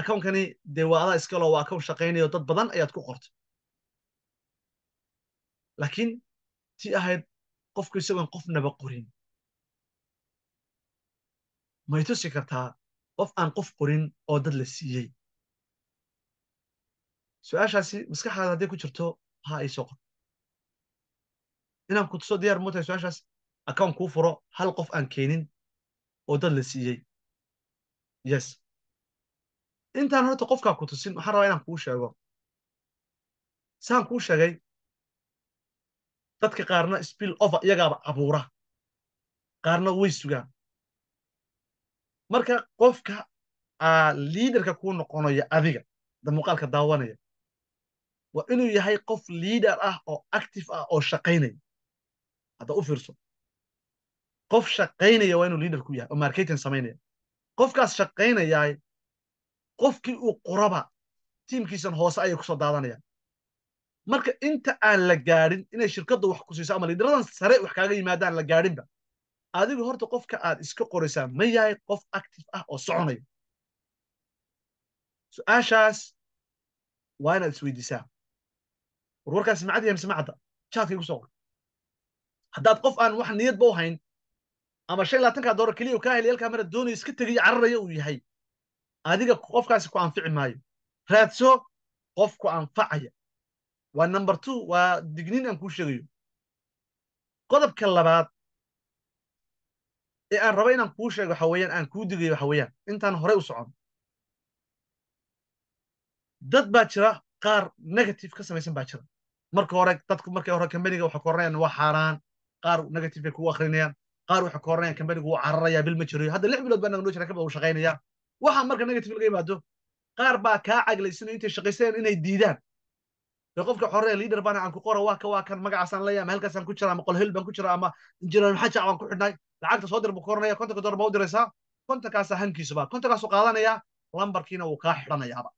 akownkani dee waa adaa iskaloo waa akown shaqaynayo dad badan ayaad ku qortay laakiin tii ahayd qofku isagoon qofnaba qorin may tusi kartaa qof aan qof qorin oo dad la siiyey su-aashaasi maskaxaada hadday ku jirto ha iisoo qor inaan ku tuso diyaar muu su-aashaas akown kuu furo hal qof aan keenin oo dad la siiyey yes intaan horta qofkaa ku tusin waxaan rabaa inaan kuu sheego saan kuu sheegay dadka qaarna spiel over iyagaaba abuura qaarna way sugaan marka qofka liiderka kuu noqonaya adiga da muuqaalka daawanaya waa inuu yahay qof liider ah oo active ah oo shaqaynaya hadda u fiirso qof shaqaynaya waa inuu liider ku yahay oo marketing samaynaya qofkaas shaqaynayaay qofkii uu qoraba tiimkiisan hoose ayay kusoo daadanayaan marka inta aan la gaadhin inay shirkadda wax ku siiso ama liidaradan sare wax kaaga yimaadaan la gaadhinba adigu horta qofka aad iska qoraysaa ma yahay qof active ah oo soconaya su-aashaas waa inaad isweydiisaa warwarkaas macad yahay mise macadda jaadkaygu soo qor haddaad qof aan wax niyadba u hayn ama shan laaatankaa doolar keliya u kaa helay halkaa mara doonaya iska tegiya cararaya uu yahay adiga qofkaasi ku anfici maayo raadso qof ku anfacaya waa number two waa digniin aan kuu sheegayo qodobka labaad ee aan rabo inaan kuu sheego waxa weeyaan aan kuu digayo waxa weeyaan intaan horey u socon dad baa jira qaar negative ka samaysan baa jira marka hore dadku markay hore kambaniga waxa ku oranayaan waa xaaraan qaar negative bay kugu akrinayaan qaar waxa ku oranayaan kambanigu wuu cararayaa bil ma jiro hadda lix bilood baa naga noo jira ka badan uu shaqaynayaa waxaa marka negative laga yimaado qaar baa kaa caglaysan intay shaqaysteen inay diidaan de qofka xoree liader baana aan ku qoro waa ka waa kan magacaasaan leeyahay ama halkaasaan ku jira ama qolhil baan ku jira ama injineer xajac baan ku xidhnay lacagta soo dir buu koranaya kontonka dollar baa u diraysaa kontonkaasaa hankiisuba kontonkaasuu qaadanaya lambarkiina wuu kaa xidhanayaaba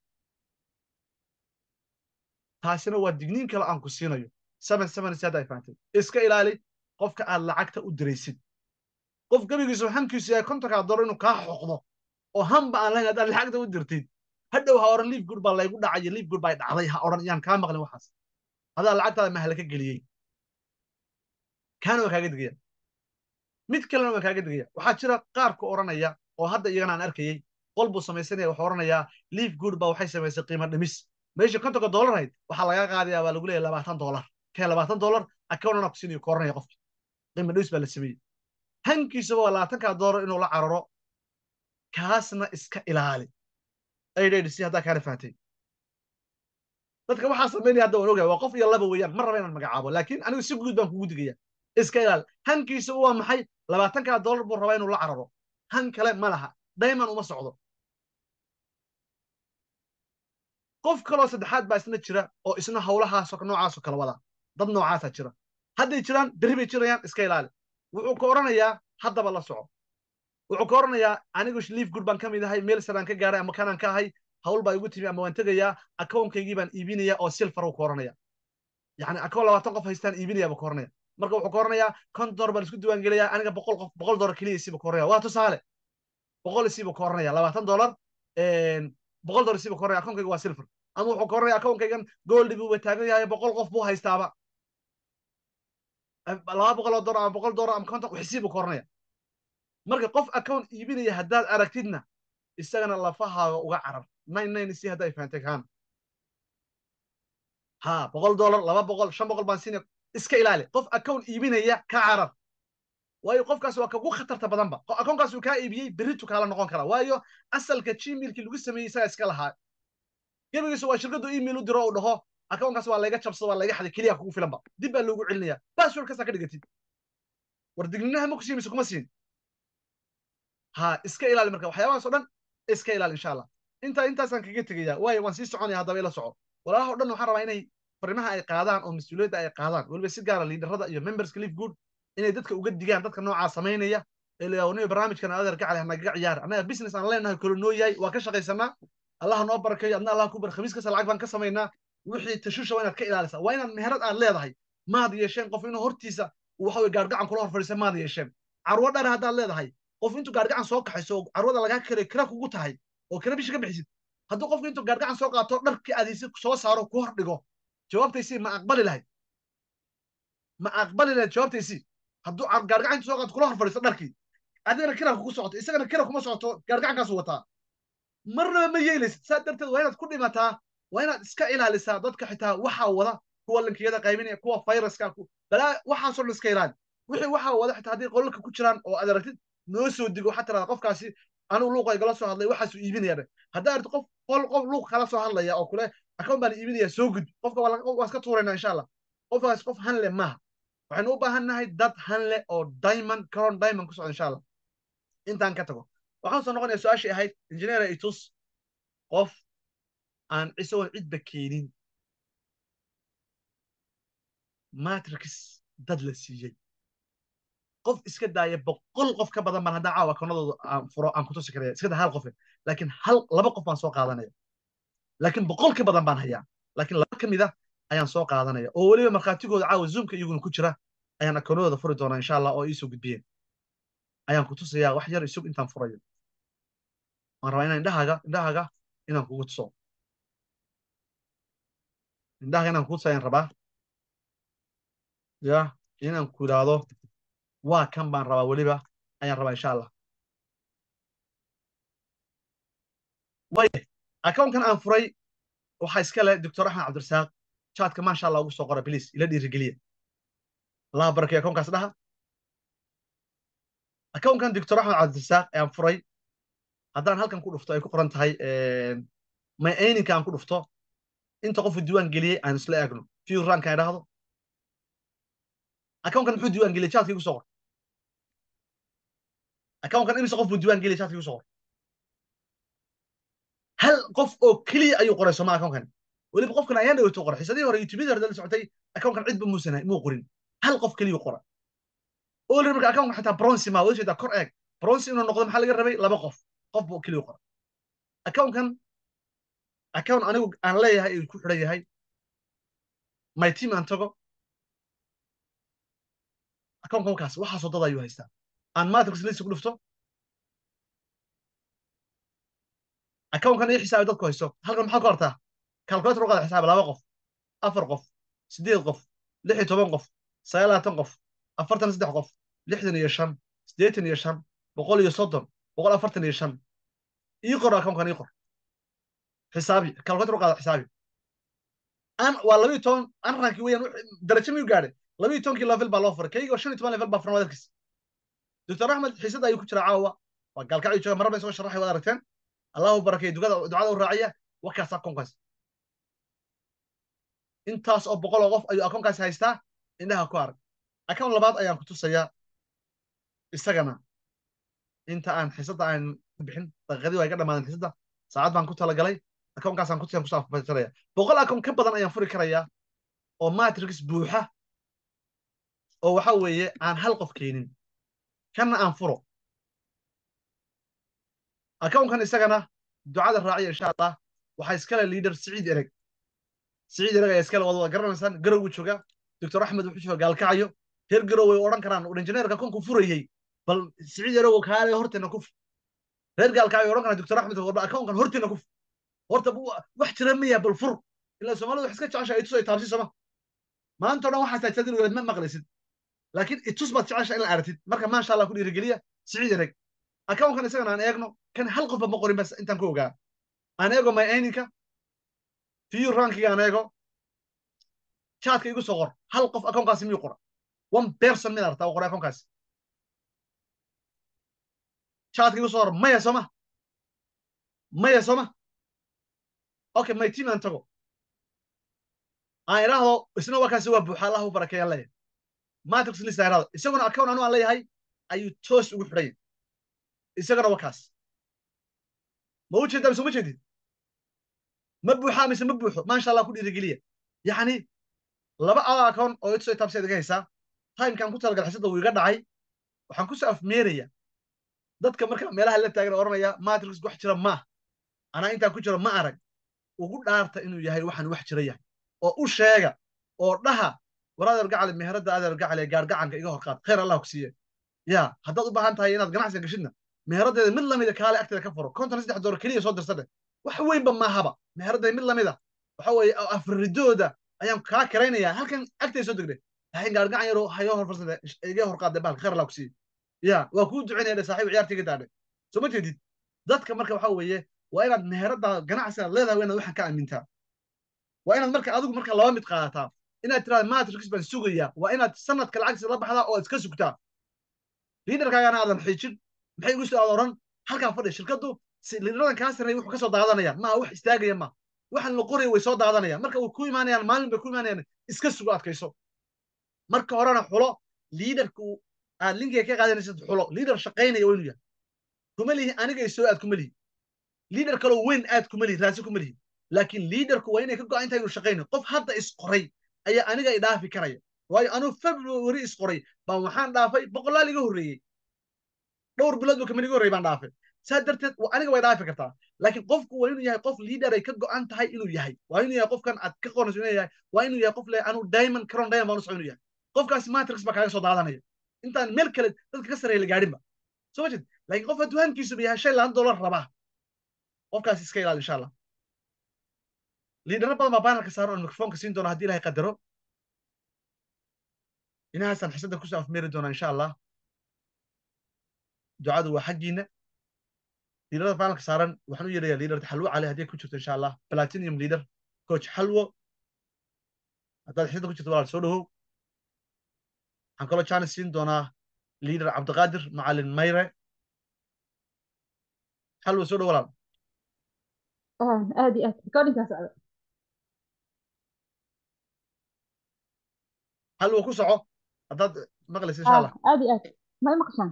taasina waa digniin kale aan ku siinayo seven seven si ay fahamtay iska ilaali qofka aad lacagta u diraysid qof gebigiisu hankiisu yahay kontonkaa dollar inuu kaa xoqdo oo hamba aan lahayn haddaad lacagta u dirtid hadhow ha oran liif gud baa laygu dhacay liif gud baa dhacday ha oran yaan kaa maqlin waxaas hadaa lacagtaada mahalaka geliyey kaana waan kaaga digaya mid kalena waan kaaga digaya waxaa jira qaarku oranaya oo hadda iyagana aan arkayey qol buu samaysanaya waxuu oranayaa liif gud waxay samaysay qiimo dhimis meesha kontonka dollar ahayd waxaa lagaa qaadaya waa lagu leeyahy labaatan dollar kee labaatan dollar accountana ku siinayo kooranaya qofka qiimo dhimis baa la sameeyey hankiisaba waa labaatankaa dollar inuu la cararo kaasna iska ilaali aydhaydi haddaa kaana fahtay dadka waxaa samaynaya hadda waan ogahay waa qof iyo laba weeyaan ma raba inaan magacaabo laakiin anigu si guud baan kugu digaya iska ilaali hankiisa waa maxay labaatankaa dollar buu rabaa inuu la cararo han kale ma laha dayman uma socdo qof kaloo saddexaad baa isna jira oo isna hawlahaas noocaasoo kala wada dad noocaasaa jira hadday jiraan beri bay jirayaan iska ilaali wuxuu ka odhanayaa haddaba la soco wuxuu ka oranayaa anigu liif good baan ka mid ahay meel saraan ka gaaray ama kanaan ka ahay hawl baa igu timi ama waan tegayaa akownkaygii baan iibinaya oo silfaru ka oranaya yani akoon labaatan qof haystaan iibinaya buu ka oranaya marka wuxuu ka oranayaa kontor baan isku diiwaangeliyaa aniga boqol qof boqol dolar keliya ka oranaya waa tusaale boqol isiibu ka oranaya labaatan dolar boqol dolar isiibu ka oranaya akoonkayga waa silfar ama wuxuu ka oranaya akoonkaygan goldi taagan yahay boqol qof buu haystaaba laba boqol oo dolar ama boqol dolar ama kontor wax isiibu ka oranaya marka qof account iibinaya haddaad aragtidna isagana lafahaaga uga carar si hadday fahanteen ha boqol dolar laba boqol shan boqol baan siina iska ilaali qof account iibinaya ka carar waayo qofkaas waa kagu khatarta badanba accounkaas uu kaa iibiyey berritu kaala noqon karaa waayo asalka gmailkii lagu sameeyey isagaa iska lahaa gebigiisa waa shirkaddu email u diro u dhaho accounkaas waa layga jabsado waa layga xaday keliya kugu filanba dib baa loogu celinaya passwordkaasaa ka dhigatid war digninaha ku siin kuma siin ha iska ilaali marka waxyaabahaas o dhan iska ilaali insha allah intaa intaasaan kaga tegayaa waayo waan sii soconaya haddaba ila soco walaalaha o dhan waxaan rabaa inay farimaha ay qaadaan oo mas-uuliyadda ay qaadaan weliba si gaara ah liidarada iyo memberska live good inay dadka uga digaan dadka noocaa samaynaya eeliyaawniyo barnaamijkan adeer gacale hanagaga ciyaar annaga business aan leenahay kolo noo yahay waa ka shaqaysanaa allaha noo barakeeyo adna allah ku bar khamiis lacag baan ka samaynaa wixii tashusha waa inaad ka ilaalisa waa inaad meherad aad leedahay maad yeesheen qof inuu hortiisa waxa gaargacan kula hor maad yeesheen carwo dhar haddaad leedahay qof intuu gaargacan soo kaxayso carwada lagaa kara kira kugu tahay oo kira bisha ka bixisid hadduu qofku intuu gaargacan soo qaato dharkii adaysid soo saaro ku hor dhigo jawaabtaysii ma aqbali lahayd ma aqbali lahayd jawaabtaysii hadduu gaargacan intuu soo qaato kula hor fadhiisto dharkii adigana kira kugu socoto isagana kira kuma socoto gaargacankaasu wataa marnaba ma yeelaysid saa darteed waa inaad ku dhimataa waa inaad iska ilaalisaa dadka xitaa waxaa wada kuwa linkiyada qaybinaya kuwa fayraska balaa waxaasoo dhan iska ilaali wixii waxaa wada xitaa haddii qolalka ku jiraan oo aad aragtid noo soo digo waxaa tiraada qofkaasi anugu luuqa igala soo hadlay waxaasuu iibinaya haddaa arto qof qol qof luuq kala soo hadlaya oo kule account baan iibinaya soo gudbi qofka waa iska tuuraynaa insha allah qofkaas qof hanle maaha waxaynu u baahan nahay dad hanle oo diamond caron diamond ku socda insha allah intaan ka tago waxaan soo noqonaya su-aashii ahayd injineera itus qof aan isagoon cidba keenin matrix dad la siiyey qof iska daaya boqol qof ka badan baan haddaa caawa konadooda aan furo aan kutusi karaya iskada hal qofe eh. laakiin hal laba qof baan soo qaadanaya laakiin boqol ka badan baan hayaa laakiin laba ka mid ah ayaan soo qaadanaya oo weliba markhaatigooda caawa zoomka iyaguna ku jira ayaan akoonadooda furi doonaa insha allah oo iisoo gudbiyeen ayaan kutusayaa wax yar isug intaan furayo waan rabaa inaan indhahaaga indhahaaga inaan kugu tuso indhahaaga inaan kugu tuso ayaan rabaa ya inaan ku waa kan baan rabaa weliba ayaan rabaa insha allah accounkan aan furay waxaa iskale doctor axmed cabdirasaaq jaadka maasha allah ugu soo qora bliis ila dhiirigeliya allaha barakeyo accounkaas dhaha accounkan doctor axmed cabdirasaaq ayaan furay haddaan halkan ku dhufto ay ku qoran tahay eh, my ayninka aan ku dhufto inta qofu diiwaan geliyey aan isla eegno fewranka ay dhahdo accounkan muxuu diiwaan geliyay chatkii ku soo qor accounkan imise qof buu diiwaan geliyay chatkii ku soo qor hal qof oo keliya ayuu qoray sooma accounkan weliba qofkan ayaan dhaweyto qoray xisadihii hore youtubiyadii hore dala socotay accounkan cidba muusan muu qorin hal qof keliya qora oo marka accounkan xataa bronsi ma wada kor eeg bronsi inuu noqdo maxaa laga rabay laba qof qof buu keliya qora accounkan account anigu aan leeyahay ku xidhan yahay my team aan tago akoonkaas waxaas oo dad ayuu haystaa aan maalinta kusiladiisa ku dhufto akoonkan iyo xisaabi dadku hayso halkan maxaa ku artaa kalkulator u qaada xisaaba laba qof afar qof siddeed qof lix iyo toban qof sagaal labaatan qof afartan saddex qof lixdan iyo shan siddeetan iyo shan boqol iyo soddon boqol afartan iyo shan ii qor akoonkan ii qor xisaabi kalkulator u qaada xisaabi aan waa laba iyo toban aan rankii weeyaan darajo miyuu gaadhay labayo tobankii level baa loo furay kaygoo shan iyo toban level baa furan waa dalkiisa doctor axmed xiisada ayuu ku jira caawa waa gaalkacyu jooga marra bay soo sharaxay waad aragteen allahu barakeey dugada ducada u raaciya warkaas akoonkaas intaas oo boqoloo qof ayuu akoonkaasi haystaa indhaha ku arag akown labaad ayaan ku tusayaa isagana inta aan xiisadda aan bixin daqiiqadii waa iga dhamaadan xiisadda saacad baan ku talagalay akoonkaasaan ku boqol akoon ka badan ayaan furi karayaa oo matrix buuxa oo waxa weeye aan hal qof keenin kanna aan furo accounkan isagana ducada raaciya insha allah waxaa iskale liader siciid ereg siciid ereg ayaa iskale wadada waa garanaysaan garowgu jooga doctor axmed wuxuu jooga gaalkacayo reer way odhan karaan injineerka konku furayay bal siciid eregow kaale horteena kuf reer gaalkacayo odhan karaan doctor axmed wada accounkan horteena kufur horta wax jira miya bal fur ilaa soomaalida wax iska jecesha ay tusay taabsi sama maanta o dhan waxaa taagsadin walaad ma maqlaysid laakiin itus baad jecesha in la aragtid marka maasha allah ku dhiirigeliya siciid ereg accounkan isagan aan eegno kan hal qofba ma qorin bas intaan ku ogaa aan eego my aininka fiyu rankiga aan eego chatka igu soo qor hal qof accountkaasi miyuu qora one person mid arta u qora accountkaasi chatka igu soo qor maya sooma maya sooma okay my team aan tago aan idhaahdo isna waa waa buuxa allah u barakeeyan leeyahay matrixlisaarada isaguna account anu aan leeyahay ayuu toos ugu xidhan yahay isagana waa ma u jeeda mise uma jeedid ma buuxaa mise ma buuxo maasha allah ku dhiirigeliya yacni laba account oo itso itaabseed iga haysaa timekaan ku talagal xisadda wuu iga dhacay waxaan ku soo afmeenaya dadka markaa meelaha la taagan oranaya matrix wax jira maah anaa intaa ku jiro ma arag ugu dhaarta inuu yahay waxaan wax jira yahay oo u sheega oo dhaha war aad argacale meherada aad argacale gaargacanka iga horqaad khayr allah ku siiye ya haddaad u baahan tahay inaad ganacsiga gashidna meheraddeeda mid lamida ah kaale agteeda ka furo konton saddex doollar keliya soo dirsade wax weynba maahaba meheraddeeda mid lamida ah, waxa weeye afridooda ayaan kaa karaynayaa halkan agteeda soo degdhe laakiin gaargacan yaro hayoo horfarsade iga horqaadde bahal khayr allah ku siiye ya waa kuu ducinaydhe saaxiib ciyaartiga daadhe soo ma jeedid dadka marka waxa weeye waa inaad meheradaa ganacsigaad leedahay waa inaad waxaan ka amintaa waa inaad marka adigu marka laba mid qaadataa inaad tirahda matrix baan sugaya waa inaad sanadka lacagtiisa la baxdaa oo iska sugtaa liidarkaagana aadan xiijin maxay ugu soo aad odhan halkaa fadhi shirkaddu liidadan kaa sareeya wuxuu kasoo soo daadanaya maaha wax istaagaya ma waxaan la qoraya way soo daadanayaan marka way ku imaanayaan maalin bay ku imaanayaan iska sugu adkayso marka horena xulo liidarku aad linkiga ka qaadanaysad xulo liidar shaqaynaya waa inuu yahay kuma aniga soo aad kuma liidar kaloo weyn aad kuma lihi raasi kuma laakiin liidarku waa inay ka go'an tahay inuu shaqaynayo qof hadda isqoray ayaa aniga i dhaafi karaya waayo anuu fablo weri isqoray baa waxaan dhaafay boqolaal iga horreeyey dhowr bilood bu kamin iga horrey baan dhaafay saa darteed aniga way dhaafi kartaa laakiin qofku waa inuu yahay qof liader ay ka go'an tahay inuu yahay waa inuu yahay qofkan aad ka qornayso inuu yahay waa inuu yahay qof le anuu diamond caron diamond baan u soco inuu yahay qofkaas matrix baa kaaga soo daadanaya intaan meel kale dadka ka sareeya la gaadhinba soo ma jeed laakiin qof adduhaankiisuba yahay shan laan dollar rabaa qofkaas iska ilaali insha allah liidharo badan baa banalka saaro on mikrofoonka siin doona haddi ilahay qadaro inahaasaan xasada kusoo afmeeri doonaa insha allah ducadu waa xaggiina liidharada baanarka saaran waxaan u yeerayaa liidhar xalwo cali hadday ku jirto insha allah platinium liader coach xalwo haddaad xisada ku jirto walaal soo dhowow waxaan kaloo jaanis siin doonaa liidhar cabdiqaadir macalin mayre xalwo soo dhow walaal aad iyo aad recordingkaas adag hal uu ku soco haddaad maqlaysa insha aad iyo aad ma i maqashaan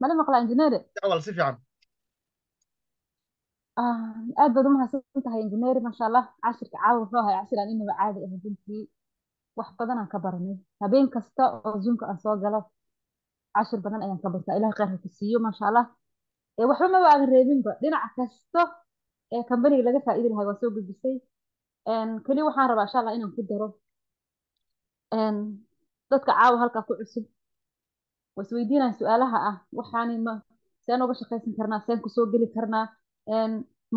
ma i maqlaa injineere wal si fiican aad baad umahadsan tahay injineere masha allah cashirka caawa wuxuu ahay cashir aan inaba caadi ahay runtii wax badan ka baranay habeen kasta oo zoomka aan soo galo cashir badan ayaan ka bartaa ilahay kheyrka ku siiyo masha allah waxba maba aadan reebinba dhinac kasta ee kambaniga laga faa'iidi lahay waa soo gudbisay keli waxaan rabaa insha allah inaan ku daro dadka caawa halkaa ku cusub wasweydiinaan su-aalaha ah waxaani ma seen uga shaqaysan karnaa seen kusoo geli karnaa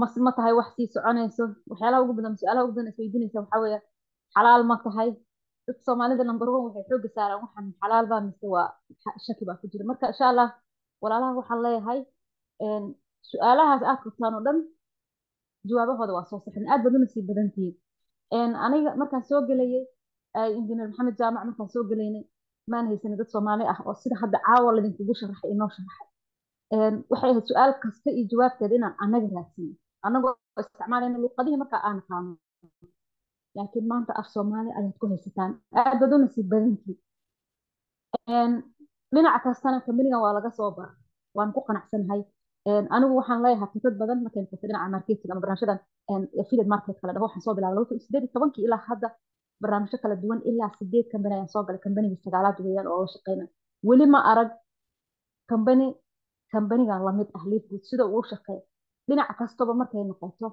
mas ma tahay wax sii soconayso waxyaalaha ugu badan su-aalaha ugu badan isweydiinaysa waxaa weeye xalaal ma tahay dadka soomaalida number one waxay xooga saaraan waxaan xalaal baa mise waa shaki baa ku jira marka insha allah walaalaha waxaan leeyahay su-aalahaas aad qabtaan oo dhan jawaabahooda waa soo saxin aad baad una sii badantihiin aniga markaan soo gelayay injineer maxamed jaamac markaan soo galaynay maan haysanin dad soomaali ah oo sida hadda caawa ladinkugu sharaxay inoo sharaxay waxay ahayd su-aal kasta iyo jawaabteed inaan anaga raadsanay anagoo isticmaalayna luuqadihii markaa aan qaano laakiin maanta af soomaali ayaad ku haysataan aad ad u badantii dhinaca kastana kambanigan waa laga soo bara waan ku qanacsanahay anigu waxaan leeyahay khibrad badan markaan dhinaca marketing ama barnaamijyadan affiliate market kala dhaho waxaan soo bilaabay laba kun iyo sideed iyo tobankii ilaa hadda barnaamijyo kala duwan ilaa sideed kambani ayaan soo galay kambaniga sagaalaad weeyaan oo la shaqeyna weli ma arag kambani kambanigan lamid ah liifgood sida uu shaqeey dhinac kastaba markay noqoto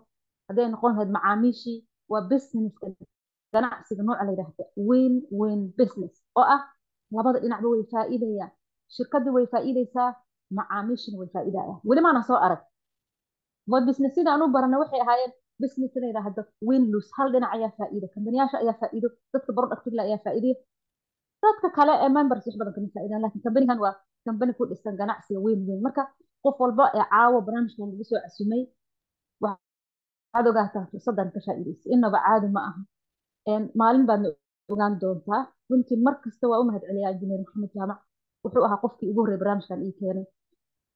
hadday noqon lahayd macaamiishii waa businesska ganacsiga nooca la yidhaahda weyn weyn business oo ah labada dhinacba way faa'iidayaan shirkadda way faa'iidaysaa macaamiishina way faa'iidayaan weli maana soo arag ma businessyada anu barana waxay ahaayeen businessan ay dhahdo win lose hal dhinac ayaa faa'iido kambaniyaasha ayaa faa'iido dadka product la ayaa faa'iidaya dadka kale ee members wax badan kama faa'iidaan laakiin kambanigan waa kambani ku dhisan ganacsiga weyn weyn marka qof walba ee caawa barnaamijkan lagu soo casumay waxaad ogaataa fursadan ka faa'iidaysa inaba caadi ma aha maalin baadna ogaan doontaa runtii mar waa u mahad celiyaa injineer maxamed jaamac wuxuu ahaa qofkii ugu horreey barnaamijkan ii keenay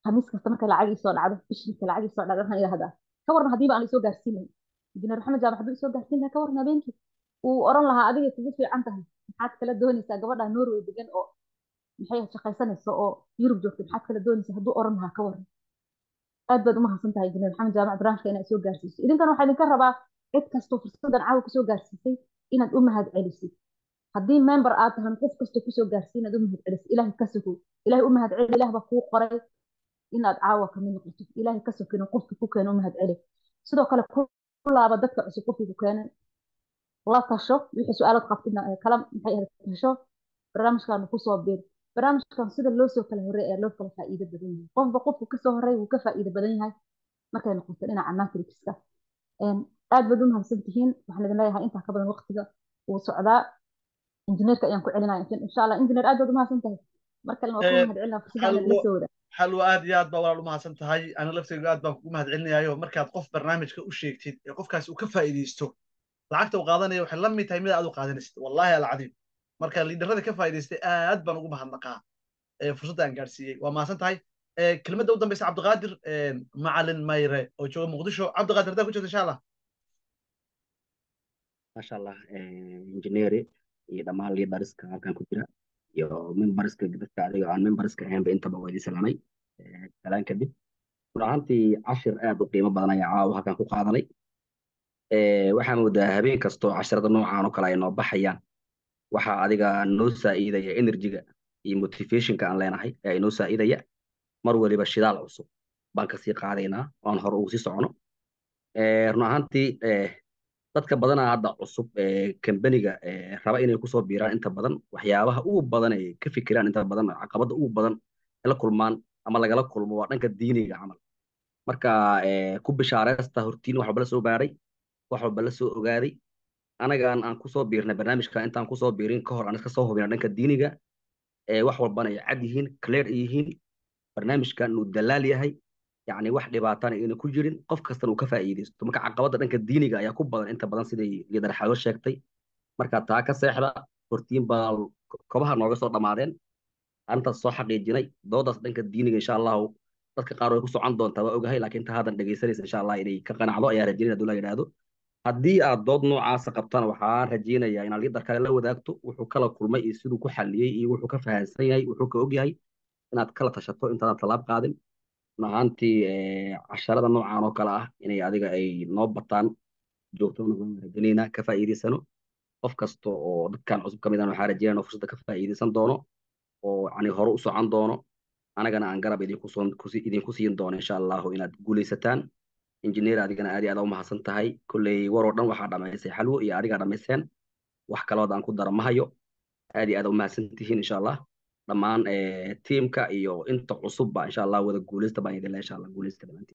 khamiis kasta marka lacag ii soo dhacdo bishii lacag ii soo dhacdo waxaan idhahdaa ka warna haddiiba aan laisoo gaarsiin lahay injineer maxamed jaamac hadduu isoo gaarsiin lahaa ka warna habeenkii uu oran lahaa adigay kugu fiican tahay maxaad kala doonaysaa gabadha norway degan oo maxay shaqaysanaysa oo yurub joogtay maxaad kala doonaysaa hadduu oran lahaa ka warna aad baad umahadsan tahay injineer maxamed jaamac barnaamijka inaad soo gaarsiiso idinkan waxaa idinka rabaa cid kastoo fursadan caawa kusoo gaarsiisay inaad u mahad haddii member aad tahan qof kastoo kusoo gaarsiin inaad u ilaahay ka sugo ilaahay u celi ilaah baa kuu qoray inaad caawa kamid noqotid ilaahay ka sokenin qofki ku keena u mahad celi sidoo kale kulaaba dadka cusub qofki ku keenan la tasho wixii su-aalood qabtidna kala maxay ahayd tasho barnaamijkaanu kusoo biir barnaamijkan sida loo soo kala horey loo kala faa'iido badan yahay qofba qofku kasoo horey wuu ka faa'iido badan yahay markay noqoto dhinaca matrixka aad baad u mahadsan tihiin waxaan idin leeyahay intaa ka badan waqtiga wuu socdaa injineerka ayaan ku celinaya insha injineer aad baad u mahadsan tahay mar waa ku mahad celinaa fursadaan la wadaa xalwa aad iyo aad baa walaal u mahadsan tahay ana laftaygu aad baan kugu mahad celinayaayo markaad qof barnaamijka u sheegtid ee qofkaas uu ka faa'iidaysto lacagta u qaadanaya waxay lamid tahay mid aad u qaadanaysid wallahi alcadiim marka liidarada ka faaidaystay aad baan ugu mahadnaqaa fursadda aan gaadhsiiyey waa mahadsan tahay kelmadda u dambaysa cabdiqaadir macalin mayre oo jooga muqdisho cabdiqaadir haddaa ku jirta insha maasha allah injineeri iyo dhammaan liidariska halkan ku jira iyo memberska dadka adiga aan memberska ahaynba intaba weydii salaamay salaan kadib run ahaantii cashir aad u qiimo badan ayaa caawa halkan ku qaadanay waxaa moodaa habeen kastoo casharada noocaan oo kale ay noo baxayaan waxaa adiga noo saa'iidaya energiga iyo motivationka aan leenahay ee ay noo saa'idaya mar weliba shidaal cusub baan kasii qaadaynaa oan hore ugu sii socono run ahaantii dadka badanaa hadda cusub ee kambaniga raba inay kusoo biiraan inta badan waxyaabaha ugu badan ay ka fikiraan inta badan caqabada ugu badan ay la kulmaan ama lagala kulmo waa dhanka diiniga camal marka ku bishaareysta hortiin wax walba la soo gaaray wax ogaaday anagaan aan kusoo biirnay barnaamijka intaan kusoo biirin ka hor aan iska soo hubina dhanka diiniga wax walbana ay cad yihiin clear yihiin barnaamijkan uu dalaal yahay yani wax dhibaatana ayna ku jirin qof kastana uu ka faa'iidaysto marka caqabadda dhanka diiniga ayaa ku badan inta badan siday liidar sheegtay marka taa ka seexda hortiin baa kobaha nooga soo dhammaadeen arintaas soo xaqiijinay doodaas dhanka diiniga insha allahu dadka qaar way ku socon doontaa waa ogahay laakiin ta haadan dhegaysanaysa insha allah inay ka qanacdo ayaa rajaynaya haduu yidhaahdo haddii aad dood noocaasa qabtana waxaan rajaynayaa inaad liidarkaaga la wadaagto wuxuu kala kulmay iyo siduu ku xaliyey iyo wuxuu ka fahansan yahay wuxuu ka ogyahay inaad kala tashato intaadan tallaab qaadin run eh, casharada noocan oo kale ah inay adiga ay noo bataan joogtona waan waragelaynaa ka faa'iidaysano qof kasta oo dadkan cusub ka mid ah aan waxaan rajeynana fursadda ka faa'iidaysan doono oo yani hore u socon doono anagana aan garab idinku siin doono insha allahu inaad guulaysataan injineer adigana aad iyo aad u mahadsan tahay kolley waroo dhan waxaa dhamaysay xalwo iyo adigaa dhamayseen wax kalood aan ku dara ma hayo aad iyo aad u mahadsan tihiin insha allah dhammaan eh, tiimka iyo inta cusubba insha allah wada guuleysta baan idinle insha allah guuleysta dhammaantiin